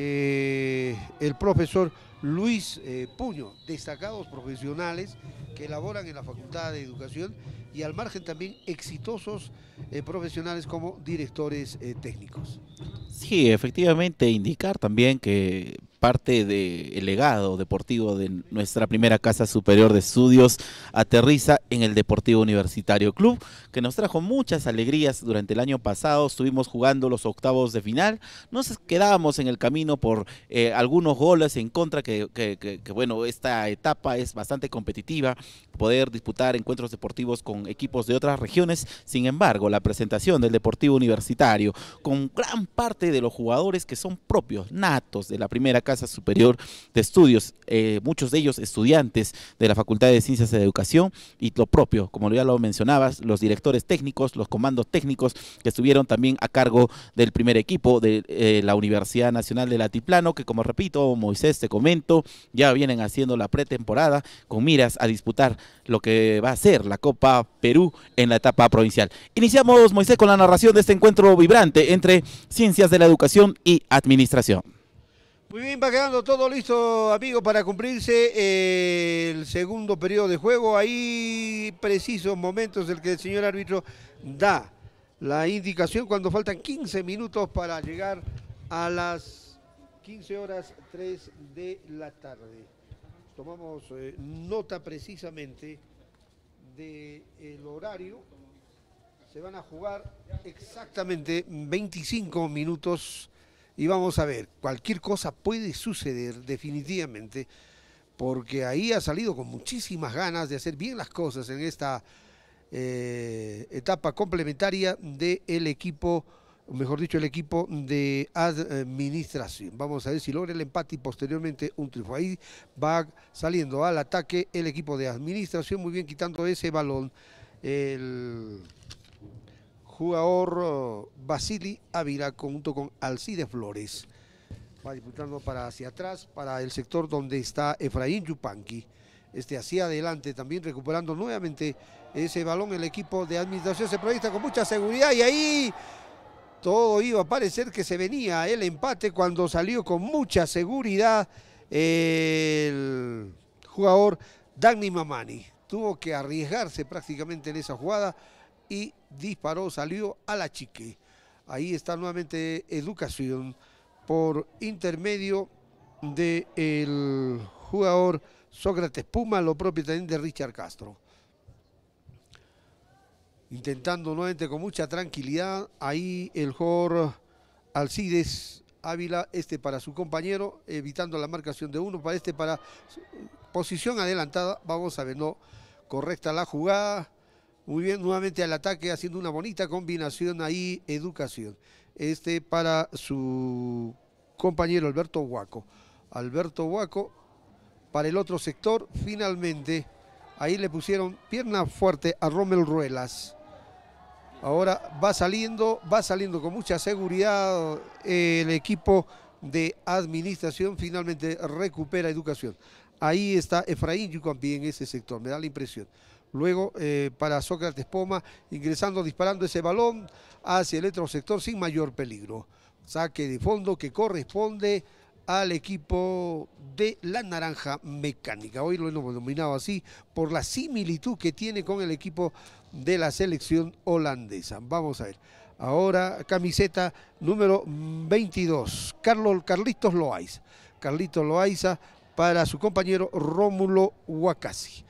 el profesor Luis eh, Puño, destacados profesionales que elaboran en la Facultad de Educación y al margen también exitosos eh, profesionales como directores eh, técnicos. Sí, efectivamente, indicar también que parte del legado deportivo de nuestra primera casa superior de estudios aterriza en el Deportivo Universitario Club, que nos trajo muchas alegrías durante el año pasado. Estuvimos jugando los octavos de final, nos quedábamos en el camino por eh, algunos goles en contra, que, que, bueno, esta etapa es bastante competitiva, poder disputar encuentros deportivos con equipos de otras regiones. Sin embargo, la presentación del Deportivo Universitario, con gran parte de los jugadores que son propios, natos de la primera Casa Superior de Estudios, eh, muchos de ellos estudiantes de la Facultad de Ciencias de Educación y lo propio, como ya lo mencionabas, los directores técnicos, los comandos técnicos que estuvieron también a cargo del primer equipo de eh, la Universidad Nacional del Latiplano que como repito, Moisés, te comento, ya vienen haciendo la pretemporada con miras a disputar lo que va a ser la Copa Perú en la etapa provincial. Iniciamos, Moisés, con la narración de este encuentro vibrante entre Ciencias de la Educación y Administración. Muy bien, va quedando todo listo, amigos, para cumplirse eh, el segundo periodo de juego. Ahí precisos momentos el que el señor árbitro da la indicación cuando faltan 15 minutos para llegar a las 15 horas 3 de la tarde. Tomamos eh, nota precisamente del horario. Se van a jugar exactamente 25 minutos y vamos a ver, cualquier cosa puede suceder definitivamente, porque ahí ha salido con muchísimas ganas de hacer bien las cosas en esta eh, etapa complementaria del equipo, mejor dicho, el equipo de administración. Vamos a ver si logra el empate y posteriormente un triunfo. Ahí va saliendo al ataque el equipo de administración, muy bien quitando ese balón. El jugador Basili Avira junto con Alcide Flores. Va disputando para hacia atrás, para el sector donde está Efraín Yupanqui. Este hacia adelante también recuperando nuevamente ese balón el equipo de administración se proyecta con mucha seguridad y ahí todo iba a parecer que se venía el empate cuando salió con mucha seguridad el jugador Dagny Mamani. Tuvo que arriesgarse prácticamente en esa jugada y disparó, salió a la chique. Ahí está nuevamente Educación por intermedio del jugador Sócrates Puma, lo propio también de Richard Castro. Intentando nuevamente con mucha tranquilidad, ahí el jugador Alcides Ávila, este para su compañero, evitando la marcación de uno, para este para posición adelantada, vamos a ver, no, correcta la jugada, muy bien, nuevamente al ataque, haciendo una bonita combinación ahí, educación. Este para su compañero Alberto Huaco. Alberto Huaco para el otro sector, finalmente. Ahí le pusieron pierna fuerte a Rommel Ruelas. Ahora va saliendo, va saliendo con mucha seguridad el equipo de administración. Finalmente recupera educación. Ahí está Efraín Yucampi en ese sector, me da la impresión. Luego eh, para Sócrates Poma, ingresando, disparando ese balón hacia el sector sin mayor peligro. Saque de fondo que corresponde al equipo de la Naranja Mecánica. Hoy lo hemos denominado así por la similitud que tiene con el equipo de la selección holandesa. Vamos a ver. Ahora camiseta número 22, Carlos, Carlitos Loaiza. Carlitos Loaiza para su compañero Rómulo Huacasi.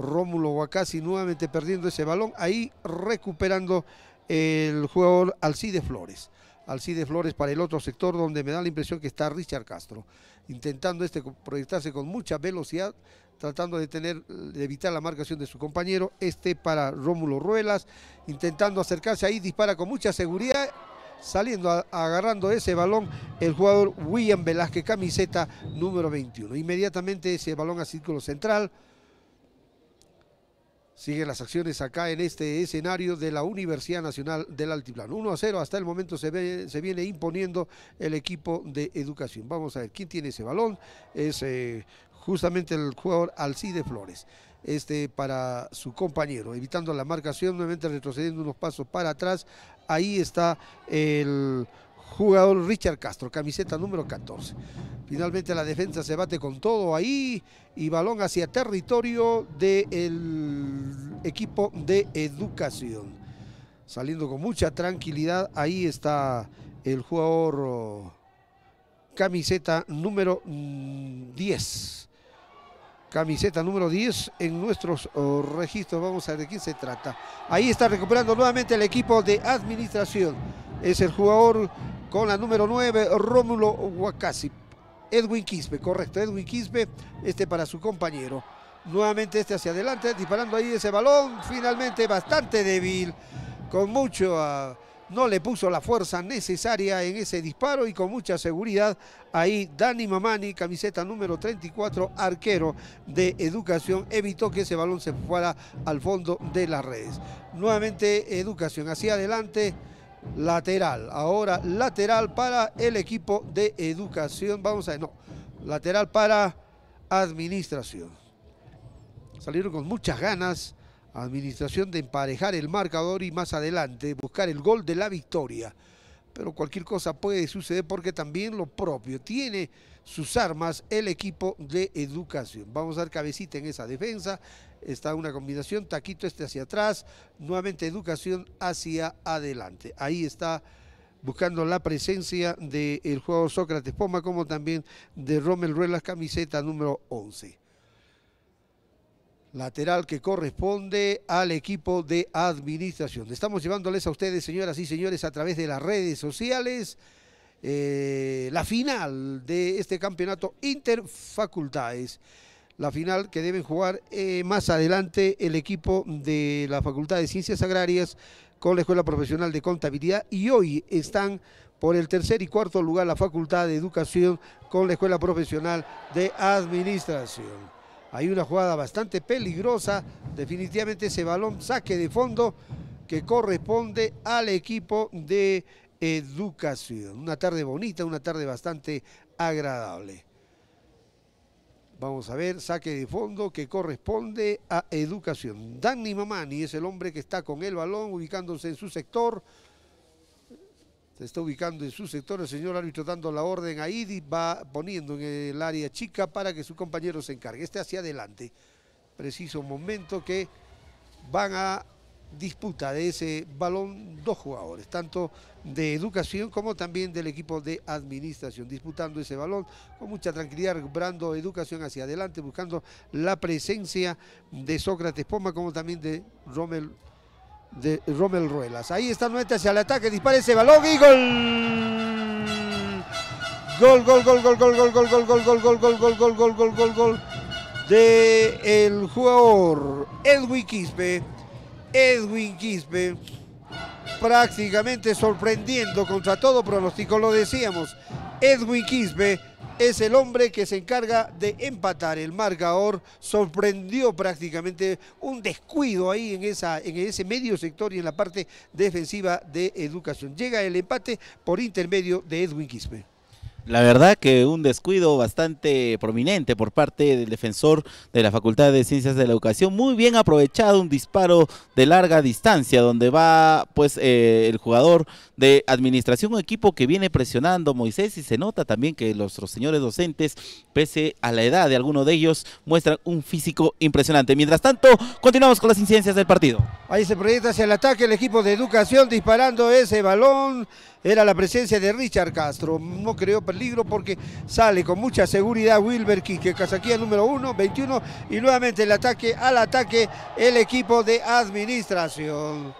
Rómulo Guacasi nuevamente perdiendo ese balón, ahí recuperando el jugador Alcide Flores. Alcide Flores para el otro sector donde me da la impresión que está Richard Castro, intentando este proyectarse con mucha velocidad, tratando de, tener, de evitar la marcación de su compañero, este para Rómulo Ruelas, intentando acercarse ahí, dispara con mucha seguridad, saliendo, agarrando ese balón el jugador William Velázquez, camiseta número 21. Inmediatamente ese balón a círculo central, Sigue las acciones acá en este escenario de la Universidad Nacional del Altiplano. 1 a 0 hasta el momento se, viene imponiendo el equipo de educación. Vamos a ver quién tiene ese balón. Es eh, justamente el jugador Alcide Flores. Este para su compañero, evitando la marcación, nuevamente retrocediendo unos pasos para atrás. Ahí está el jugador Richard Castro, camiseta número 14. Finalmente la defensa se bate con todo ahí y balón hacia territorio del equipo de educación. Saliendo con mucha tranquilidad, ahí está el jugador oh, camiseta número 10. Mm, Camiseta número 10 en nuestros oh, registros. Vamos a ver de quién se trata. Ahí está recuperando nuevamente el equipo de administración. Es el jugador con la número 9, Rómulo Huacasi. Edwin Quispe, correcto. Edwin Quispe, este para su compañero. Nuevamente este hacia adelante, disparando ahí ese balón. Finalmente bastante débil, con mucho... Ah, no le puso la fuerza necesaria en ese disparo y con mucha seguridad ahí Dani Mamani, camiseta número 34, arquero de educación, evitó que ese balón se fuera al fondo de las redes. Nuevamente educación hacia adelante. Lateral, ahora lateral para el equipo de educación. Vamos a ver, no, lateral para administración. Salieron con muchas ganas administración de emparejar el marcador y más adelante buscar el gol de la victoria. Pero cualquier cosa puede suceder porque también lo propio tiene sus armas el equipo de educación. Vamos a dar cabecita en esa defensa. Está una combinación, Taquito este hacia atrás, nuevamente educación hacia adelante. Ahí está buscando la presencia del juego jugador Sócrates Poma como también de Rommel Ruelas, camiseta número 11 lateral que corresponde al equipo de administración. Estamos llevándoles a ustedes, señoras y señores, a través de las redes sociales, eh, la final de este campeonato interfacultades. La final que deben jugar eh, más adelante el equipo de la Facultad de Ciencias Agrarias con la Escuela Profesional de Contabilidad y hoy están por el tercer y cuarto lugar la Facultad de Educación con la Escuela Profesional de Administración. Hay una jugada bastante peligrosa, definitivamente ese balón saque de fondo que corresponde al equipo de Educación. Una tarde bonita, una tarde bastante agradable. Vamos a ver, saque de fondo que corresponde a Educación. Danny Mamani es el hombre que está con el balón ubicándose en su sector. Se está ubicando en su sector el señor árbitro dando la orden a Idi, va poniendo en el área chica para que su compañero se encargue. Este hacia adelante. Preciso momento que van a disputa de ese balón dos jugadores, tanto de educación como también del equipo de administración, disputando ese balón con mucha tranquilidad, brando educación hacia adelante, buscando la presencia de Sócrates Poma como también de Rommel de Rommel Ruelas. Ahí está nuevamente hacia el ataque, dispara ese balón y gol. Gol, gol, gol, gol, gol, gol, gol, gol, gol, gol, gol, gol, gol, gol, gol, gol, gol, gol de el jugador Edwin Quispe. Edwin Quispe prácticamente sorprendiendo contra todo pronóstico, lo decíamos. Edwin Quispe es el hombre que se encarga de empatar el marcador. Sorprendió prácticamente un descuido ahí en, ese medio sector y en la parte defensiva de educación. Llega el empate por intermedio de Edwin Quispe. La verdad que un descuido bastante prominente por parte del defensor de la Facultad de Ciencias de la Educación. Muy bien aprovechado un disparo de larga distancia donde va pues eh, el jugador de administración, un equipo que viene presionando Moisés y se nota también que nuestros señores docentes, pese a la edad de alguno de ellos, muestran un físico impresionante. Mientras tanto, continuamos con las incidencias del partido. Ahí se proyecta hacia el ataque el equipo de educación disparando ese balón era la presencia de Richard Castro. No creó peligro porque sale con mucha seguridad Wilber Quique, casaquía número 1, 21 y nuevamente el ataque al ataque el equipo de administración.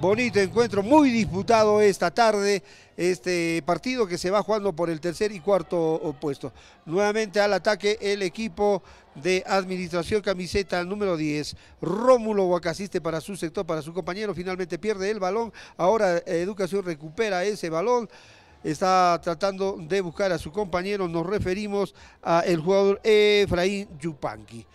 Bonito encuentro, muy disputado esta tarde, este partido que se va jugando por el tercer y cuarto puesto. Nuevamente al ataque el equipo de administración camiseta número 10, Rómulo Guacasiste para su sector, para su compañero, finalmente pierde el balón, ahora eh, Educación recupera ese balón, está tratando de buscar a su compañero, nos referimos al jugador Efraín Yupanqui.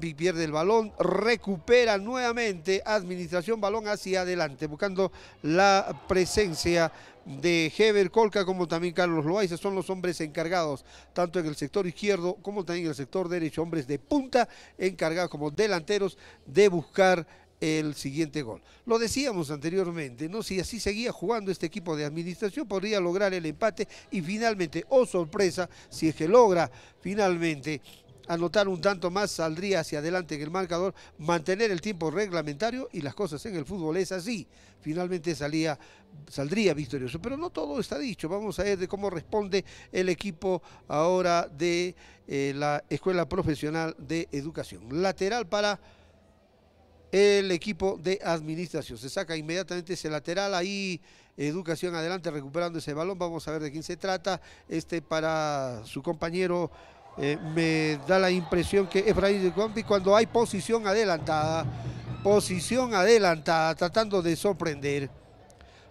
Pic pierde el balón, recupera nuevamente, administración balón hacia adelante, buscando la presencia de Heber Colca como también Carlos Loaiza son los hombres encargados tanto en el sector izquierdo como también en el sector derecho, hombres de punta encargados como delanteros de buscar el siguiente gol. Lo decíamos anteriormente, ¿no? Si así seguía jugando este equipo de administración, podría lograr el empate y finalmente, oh sorpresa, si es que logra finalmente anotar un tanto más saldría hacia adelante en el marcador, mantener el tiempo reglamentario y las cosas en el fútbol es así. Finalmente salía, saldría victorioso, pero no todo está dicho. Vamos a ver de cómo responde el equipo ahora de eh, la Escuela Profesional de Educación. Lateral para el equipo de administración. Se saca inmediatamente ese lateral ahí. Educación adelante recuperando ese balón. Vamos a ver de quién se trata. Este para su compañero eh, me da la impresión que Efraín de cuando hay posición adelantada, posición adelantada, tratando de sorprender,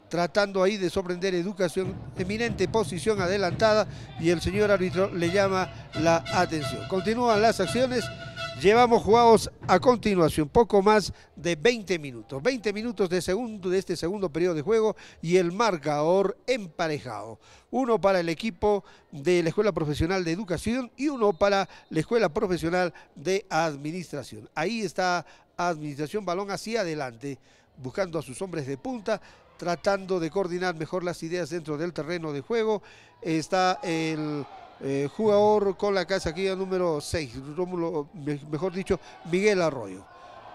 tratando ahí de sorprender educación, eminente posición adelantada y el señor árbitro le llama la atención. Continúan las acciones. Llevamos jugados a continuación poco más de 20 minutos. 20 minutos de, segundo, de este segundo periodo de juego y el marcador emparejado. Uno para el equipo de la Escuela Profesional de Educación y uno para la Escuela Profesional de Administración. Ahí está Administración Balón hacia adelante, buscando a sus hombres de punta tratando de coordinar mejor las ideas dentro del terreno de juego. Está el eh, jugador con la casa aquí, número 6, mejor dicho, Miguel Arroyo.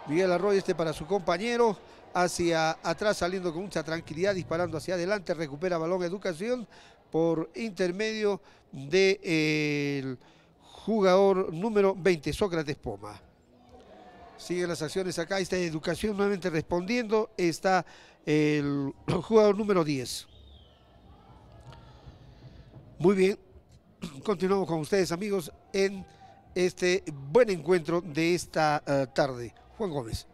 Miguel Arroyo este para su compañero, hacia atrás saliendo con mucha tranquilidad, disparando hacia adelante, recupera balón educación por intermedio del de, jugador número 20, Sócrates Poma. Siguen las acciones acá, está Educación nuevamente respondiendo, está el jugador número 10. Muy bien, continuamos con ustedes, amigos, en este buen encuentro de esta eh, tarde. Juan Gómez.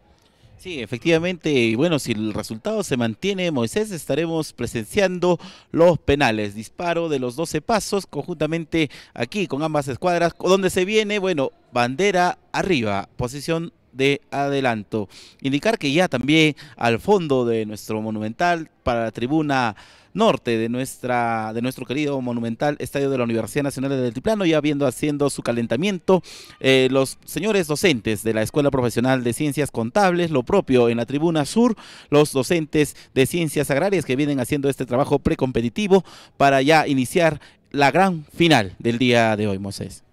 Sí, efectivamente, y bueno, si el resultado se mantiene, Moisés, estaremos presenciando los penales. Disparo de los 12 pasos, conjuntamente aquí con ambas escuadras, donde se viene, bueno, bandera arriba, posición de adelanto. Indicar que ya también al fondo de nuestro monumental para la tribuna norte de, nuestra, de nuestro querido monumental Estadio de la Universidad Nacional del Altiplano, ya viendo haciendo su calentamiento eh, los señores docentes de la Escuela Profesional de Ciencias Contables, lo propio en la tribuna sur, los docentes de Ciencias Agrarias que vienen haciendo este trabajo precompetitivo para ya iniciar la gran final del día de hoy, Moisés.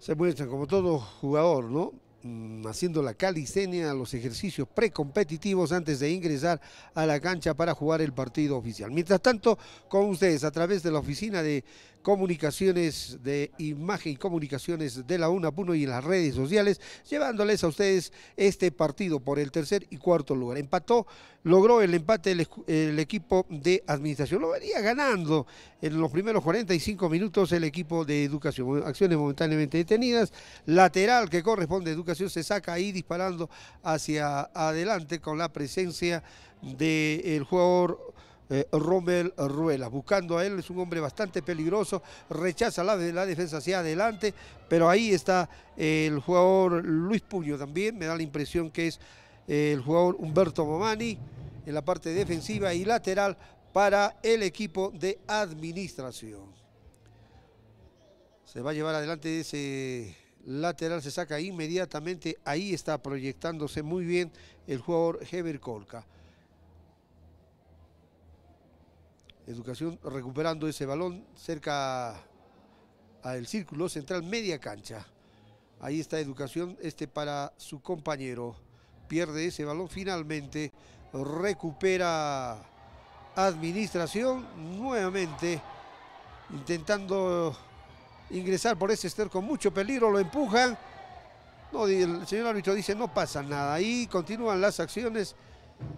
Se muestra como todo jugador, ¿no? Mm, haciendo la calicenia, los ejercicios precompetitivos antes de ingresar a la cancha para jugar el partido oficial. Mientras tanto, con ustedes, a través de la oficina de comunicaciones de imagen y comunicaciones de la UNAPUNO y en las redes sociales, llevándoles a ustedes este partido por el tercer y cuarto lugar. Empató, logró el empate el, equipo de administración. Lo venía ganando en los primeros 45 minutos el equipo de educación. Acciones momentáneamente detenidas. Lateral que corresponde a educación se saca ahí disparando hacia adelante con la presencia del jugador eh, Rommel Ruela. Buscando a él, es un hombre bastante peligroso, rechaza la, defensa hacia adelante, pero ahí está eh, el jugador Luis Puño también, me da la impresión que es eh, el jugador Humberto Mamani en la parte defensiva y lateral para el equipo de administración. Se va a llevar adelante ese lateral, se saca inmediatamente, ahí está proyectándose muy bien el jugador Heber Colca Educación recuperando ese balón cerca al círculo central, media cancha. Ahí está Educación, este para su compañero. Pierde ese balón finalmente, recupera Administración nuevamente, intentando ingresar por ese ester con mucho peligro, lo empujan. No, el señor árbitro dice no pasa nada, ahí continúan las acciones.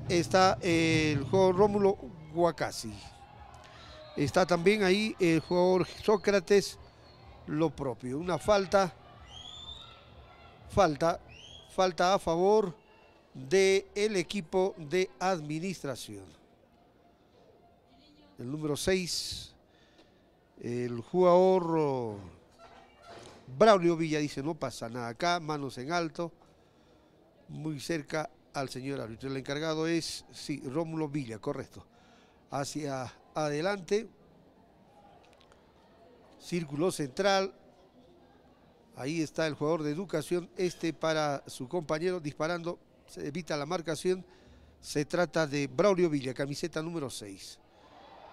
Está el juego Rómulo Guacasi. Está también ahí el jugador Sócrates, lo propio. Una falta, falta, falta a favor del el equipo de administración. El número 6, el jugador Braulio Villa dice, no pasa nada acá, manos en alto, muy cerca al señor árbitro. El encargado es, sí, Rómulo Villa, correcto, hacia adelante. Círculo central. Ahí está el jugador de educación. Este para su compañero disparando. Se evita la marcación. Se trata de Braulio Villa, camiseta número 6.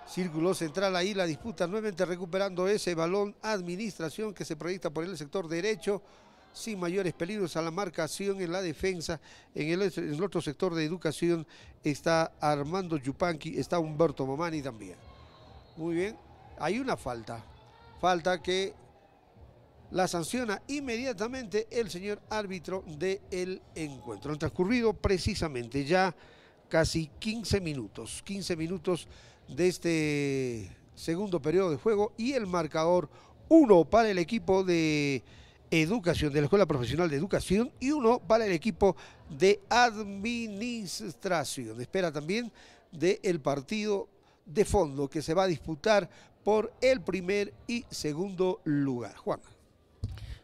Círculo central ahí, la disputa nuevamente recuperando ese balón. Administración que se proyecta por el sector derecho sin mayores peligros a la marcación en la defensa. En el, otro sector de educación está Armando Yupanqui, está Humberto Mamani también. Muy bien, hay una falta. Falta que la sanciona inmediatamente el señor árbitro del el encuentro. Han transcurrido precisamente ya casi 15 minutos, 15 minutos de este segundo periodo de juego y el marcador 1 para el equipo de... Educación, de la Escuela Profesional de Educación, y uno para el equipo de Administración. Espera también del partido de fondo que se va a disputar por el primer y segundo lugar. juan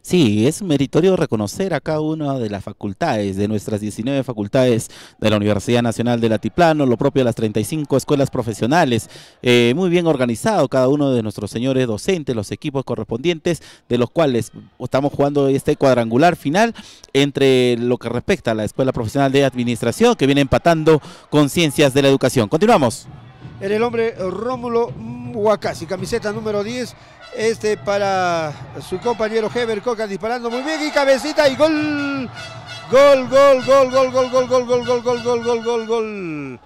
Sí, es meritorio reconocer a cada una de las facultades, de nuestras 19 facultades de la Universidad Nacional de Latiplano, lo propio de las 35 escuelas profesionales, eh, muy bien organizado cada uno de nuestros señores docentes, los equipos correspondientes, de los cuales estamos jugando este cuadrangular final entre lo que respecta a la Escuela Profesional de Administración, que viene empatando con Ciencias de la Educación. Continuamos. En el hombre Rómulo Huacasi, camiseta número 10, este para su compañero Heber Coca disparando muy bien y cabecita y gol. Gol, gol, gol, gol, gol, gol, gol, gol, gol, gol, gol, gol, gol, gol.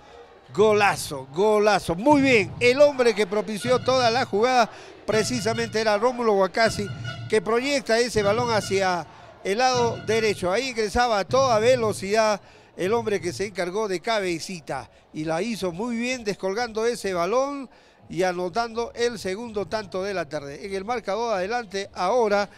Golazo, golazo. Muy bien. El hombre que propició toda la jugada precisamente era Rómulo Guacasi que proyecta ese balón hacia el lado derecho. Ahí ingresaba a toda velocidad el hombre que se encargó de cabecita y la hizo muy bien descolgando ese balón y anotando el segundo tanto de la tarde. En el marcador adelante ahora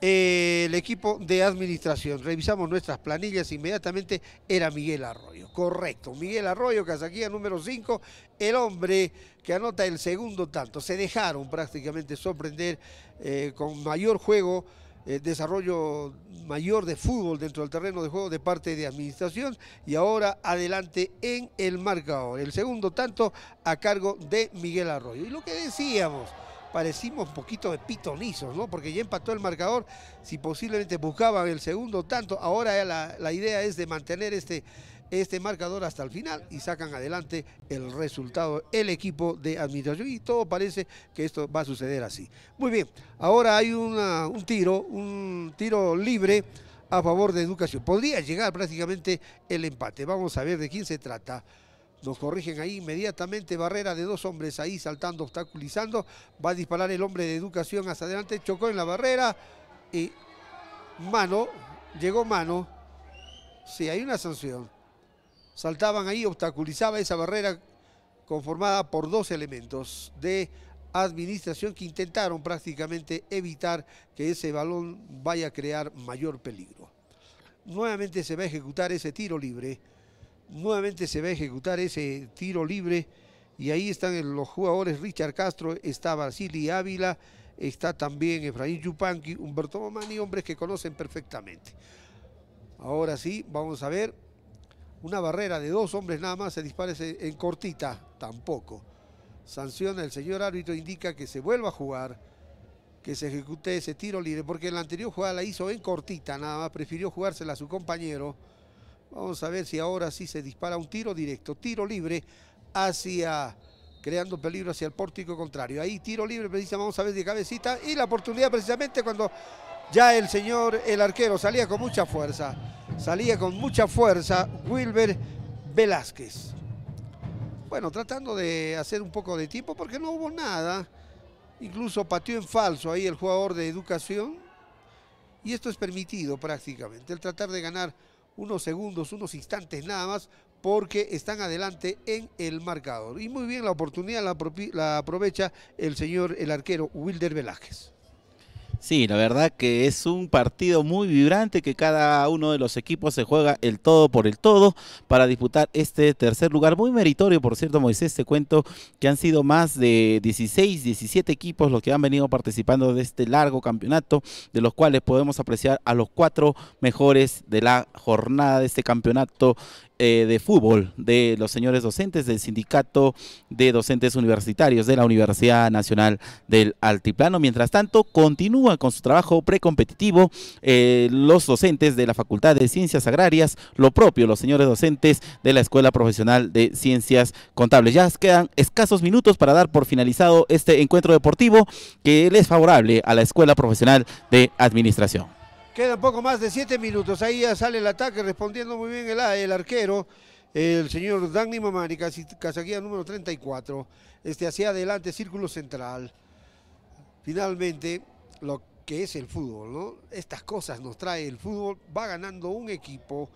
eh, el equipo de administración. Revisamos nuestras planillas inmediatamente. Era Miguel Arroyo. Correcto. Miguel Arroyo, casaquilla número 5, el hombre que anota el segundo tanto. Se dejaron prácticamente sorprender eh, con mayor juego el eh, desarrollo mayor de fútbol dentro del terreno de juego de parte de administración y ahora adelante en el marcador. El segundo tanto a cargo de Miguel Arroyo. Y lo que decíamos, parecimos un poquito de pitonizos, ¿no? Porque ya empató el marcador, si posiblemente buscaban el segundo tanto, ahora la, la idea es de mantener este este marcador hasta el final y sacan adelante el resultado el equipo de administración y todo parece que esto va a suceder así. Muy bien, ahora hay un tiro, un tiro libre a favor de educación. Podría llegar prácticamente el empate. Vamos a ver de quién se trata. Nos corrigen ahí inmediatamente, barrera de dos hombres ahí saltando, obstaculizando. Va a disparar el hombre de educación hacia adelante, chocó en la barrera y mano, llegó mano. Sí, hay una sanción saltaban ahí, obstaculizaba esa barrera conformada por dos elementos de administración que intentaron prácticamente evitar que ese balón vaya a crear mayor peligro. Nuevamente se va a ejecutar ese tiro libre, nuevamente se va a ejecutar ese tiro libre y ahí están los jugadores Richard Castro, está Basili Ávila, está también Efraín Yupanqui, Humberto Mamani, hombres que conocen perfectamente. Ahora sí, vamos a ver una barrera de dos hombres nada más se dispara en cortita, tampoco. Sanciona el señor árbitro, indica que se vuelva a jugar, que se ejecute ese tiro libre, porque en la anterior jugada la hizo en cortita nada más, prefirió jugársela a su compañero. Vamos a ver si ahora sí se dispara un tiro directo, tiro libre hacia creando peligro hacia el pórtico contrario. Ahí tiro libre precisamente, vamos a ver de cabecita y la oportunidad precisamente cuando ya el señor, el arquero salía con mucha fuerza salía con mucha fuerza Wilber Velázquez. Bueno, tratando de hacer un poco de tiempo porque no hubo nada. Incluso pateó en falso ahí el jugador de educación. Y esto es permitido prácticamente. El tratar de ganar unos segundos, unos instantes nada más porque están adelante en el marcador. Y muy bien la oportunidad la, aprovecha el señor, el arquero Wilder Velázquez. Sí, la verdad que es un partido muy vibrante que cada uno de los equipos se juega el todo por el todo para disputar este tercer lugar. Muy meritorio, por cierto, Moisés, te cuento que han sido más de 16, 17 equipos los que han venido participando de este largo campeonato, de los cuales podemos apreciar a los cuatro mejores de la jornada de este campeonato eh, de fútbol de los señores docentes del Sindicato de Docentes Universitarios de la Universidad Nacional del Altiplano. Mientras tanto, continúa con su trabajo precompetitivo eh, los docentes de la Facultad de Ciencias Agrarias, lo propio los señores docentes de la Escuela Profesional de Ciencias Contables. Ya quedan escasos minutos para dar por finalizado este encuentro deportivo que les es favorable a la Escuela Profesional de Administración. Quedan poco más de siete minutos. Ahí ya sale el ataque, respondiendo muy bien el, arquero, el señor Dani Mamani, Casaquía número 34. Este hacia adelante, círculo central. Finalmente, lo que es el fútbol, ¿no? Estas cosas nos trae el fútbol. Va ganando un equipo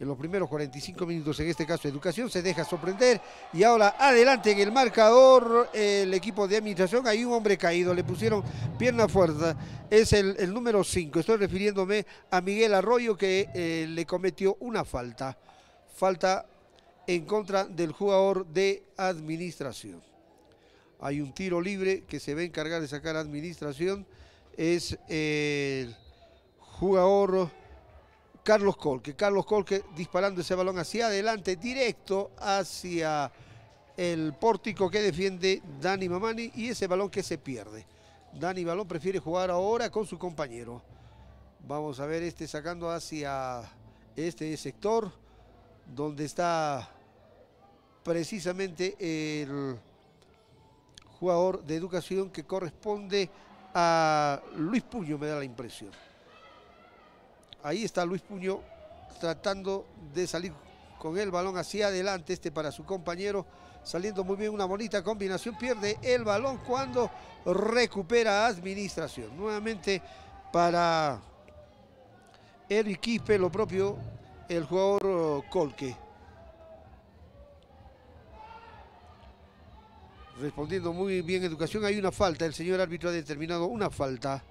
en los primeros 45 minutos, en este caso Educación, se deja sorprender y ahora adelante en el marcador el equipo de administración, hay un hombre caído, le pusieron pierna fuerte, es el, número 5, estoy refiriéndome a Miguel Arroyo que eh, le cometió una falta, falta en contra del jugador de administración. Hay un tiro libre que se va a encargar de sacar administración, es el jugador... Carlos Colque. Carlos Colque disparando ese balón hacia adelante, directo hacia el pórtico que defiende Dani Mamani y ese balón que se pierde. Dani Balón prefiere jugar ahora con su compañero. Vamos a ver este sacando hacia este sector donde está precisamente el jugador de educación que corresponde a Luis Puño, me da la impresión. Ahí está Luis Puño tratando de salir con el balón hacia adelante, este para su compañero, saliendo muy bien, una bonita combinación, pierde el balón cuando recupera administración. Nuevamente para Eric Quispe, lo propio el jugador oh, Colque. Respondiendo muy bien educación, hay una falta, el señor árbitro ha determinado una falta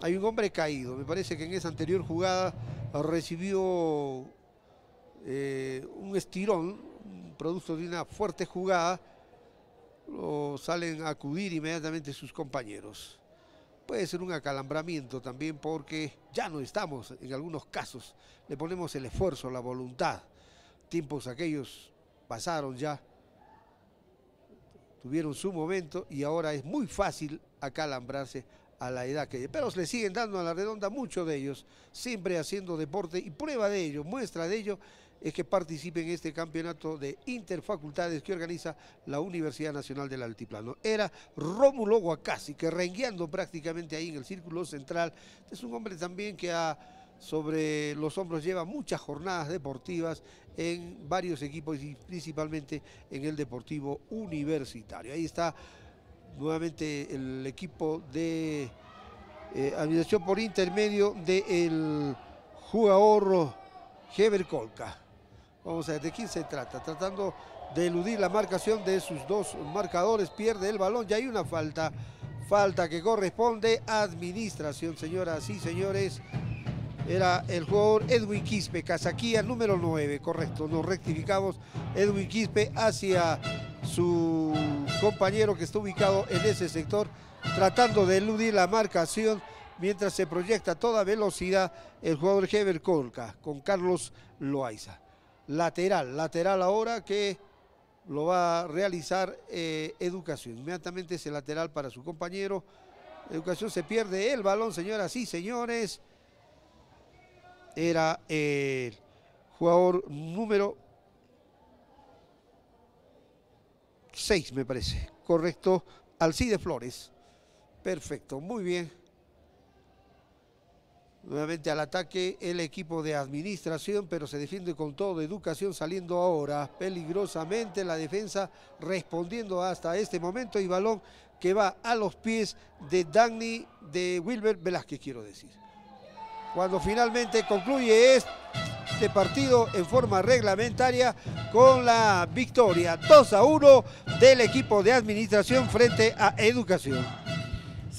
hay un hombre caído. Me parece que en esa anterior jugada recibió eh, un estirón, producto de una fuerte jugada. Lo salen a acudir inmediatamente sus compañeros. Puede ser un acalambramiento también porque ya no estamos en algunos casos. Le ponemos el esfuerzo, la voluntad. Tiempos aquellos pasaron ya. Tuvieron su momento y ahora es muy fácil acalambrarse a la edad que... Pero le siguen dando a la redonda muchos de ellos, siempre haciendo deporte y prueba de ello, muestra de ello, es que participe en este campeonato de interfacultades que organiza la Universidad Nacional del Altiplano. Era Rómulo Guacasi, que rengueando prácticamente ahí en el círculo central, es un hombre también que ha sobre los hombros lleva muchas jornadas deportivas en varios equipos y principalmente en el deportivo universitario. Ahí está nuevamente el equipo de eh, administración por intermedio del jugador Heber Colca. Vamos a ver de quién se trata, tratando de eludir la marcación de sus dos marcadores, pierde el balón, ya hay una falta, falta que corresponde a administración, señoras y señores era el jugador Edwin Quispe, Casaquía número 9, correcto, nos rectificamos Edwin Quispe hacia su compañero que está ubicado en ese sector, tratando de eludir la marcación mientras se proyecta a toda velocidad el jugador Heber Colca con Carlos Loaiza. Lateral, lateral ahora que lo va a realizar eh, Educación. Inmediatamente ese lateral para su compañero. Educación se pierde el balón, señoras y señores era el jugador número 6, me parece. Correcto, Alcide Flores. Perfecto, muy bien. Nuevamente al ataque el equipo de administración, pero se defiende con todo. Educación saliendo ahora peligrosamente. La defensa respondiendo hasta este momento y balón que va a los pies de Dagny, de Wilber Velázquez, quiero decir cuando finalmente concluye este partido en forma reglamentaria con la victoria 2 a 1 del equipo de administración frente a educación.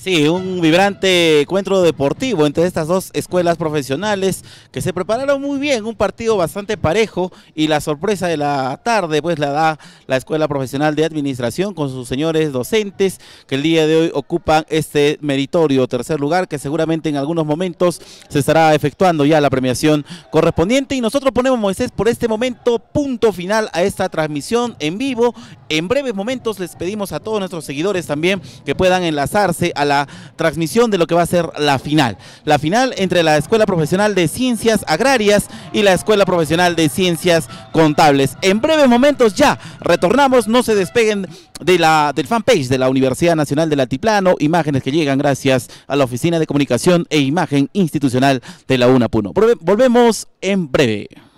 Sí, un vibrante encuentro deportivo entre estas dos escuelas profesionales que se prepararon muy bien, un partido bastante parejo y la sorpresa de la tarde pues la da la Escuela Profesional de Administración con sus señores docentes que el día de hoy ocupan este meritorio tercer lugar que seguramente en algunos momentos se estará efectuando ya la premiación correspondiente y nosotros ponemos Moisés por este momento punto final a esta transmisión en vivo. En breves momentos les pedimos a todos nuestros seguidores también que puedan enlazarse a la transmisión de lo que va a ser la final. La final entre la Escuela Profesional de Ciencias Agrarias y la Escuela Profesional de Ciencias Contables. En breves momentos ya retornamos, no se despeguen de la, del fanpage de la Universidad Nacional del Altiplano, imágenes que llegan gracias a la Oficina de Comunicación e Imagen Institucional de la UNAPUNO. Volvemos en breve.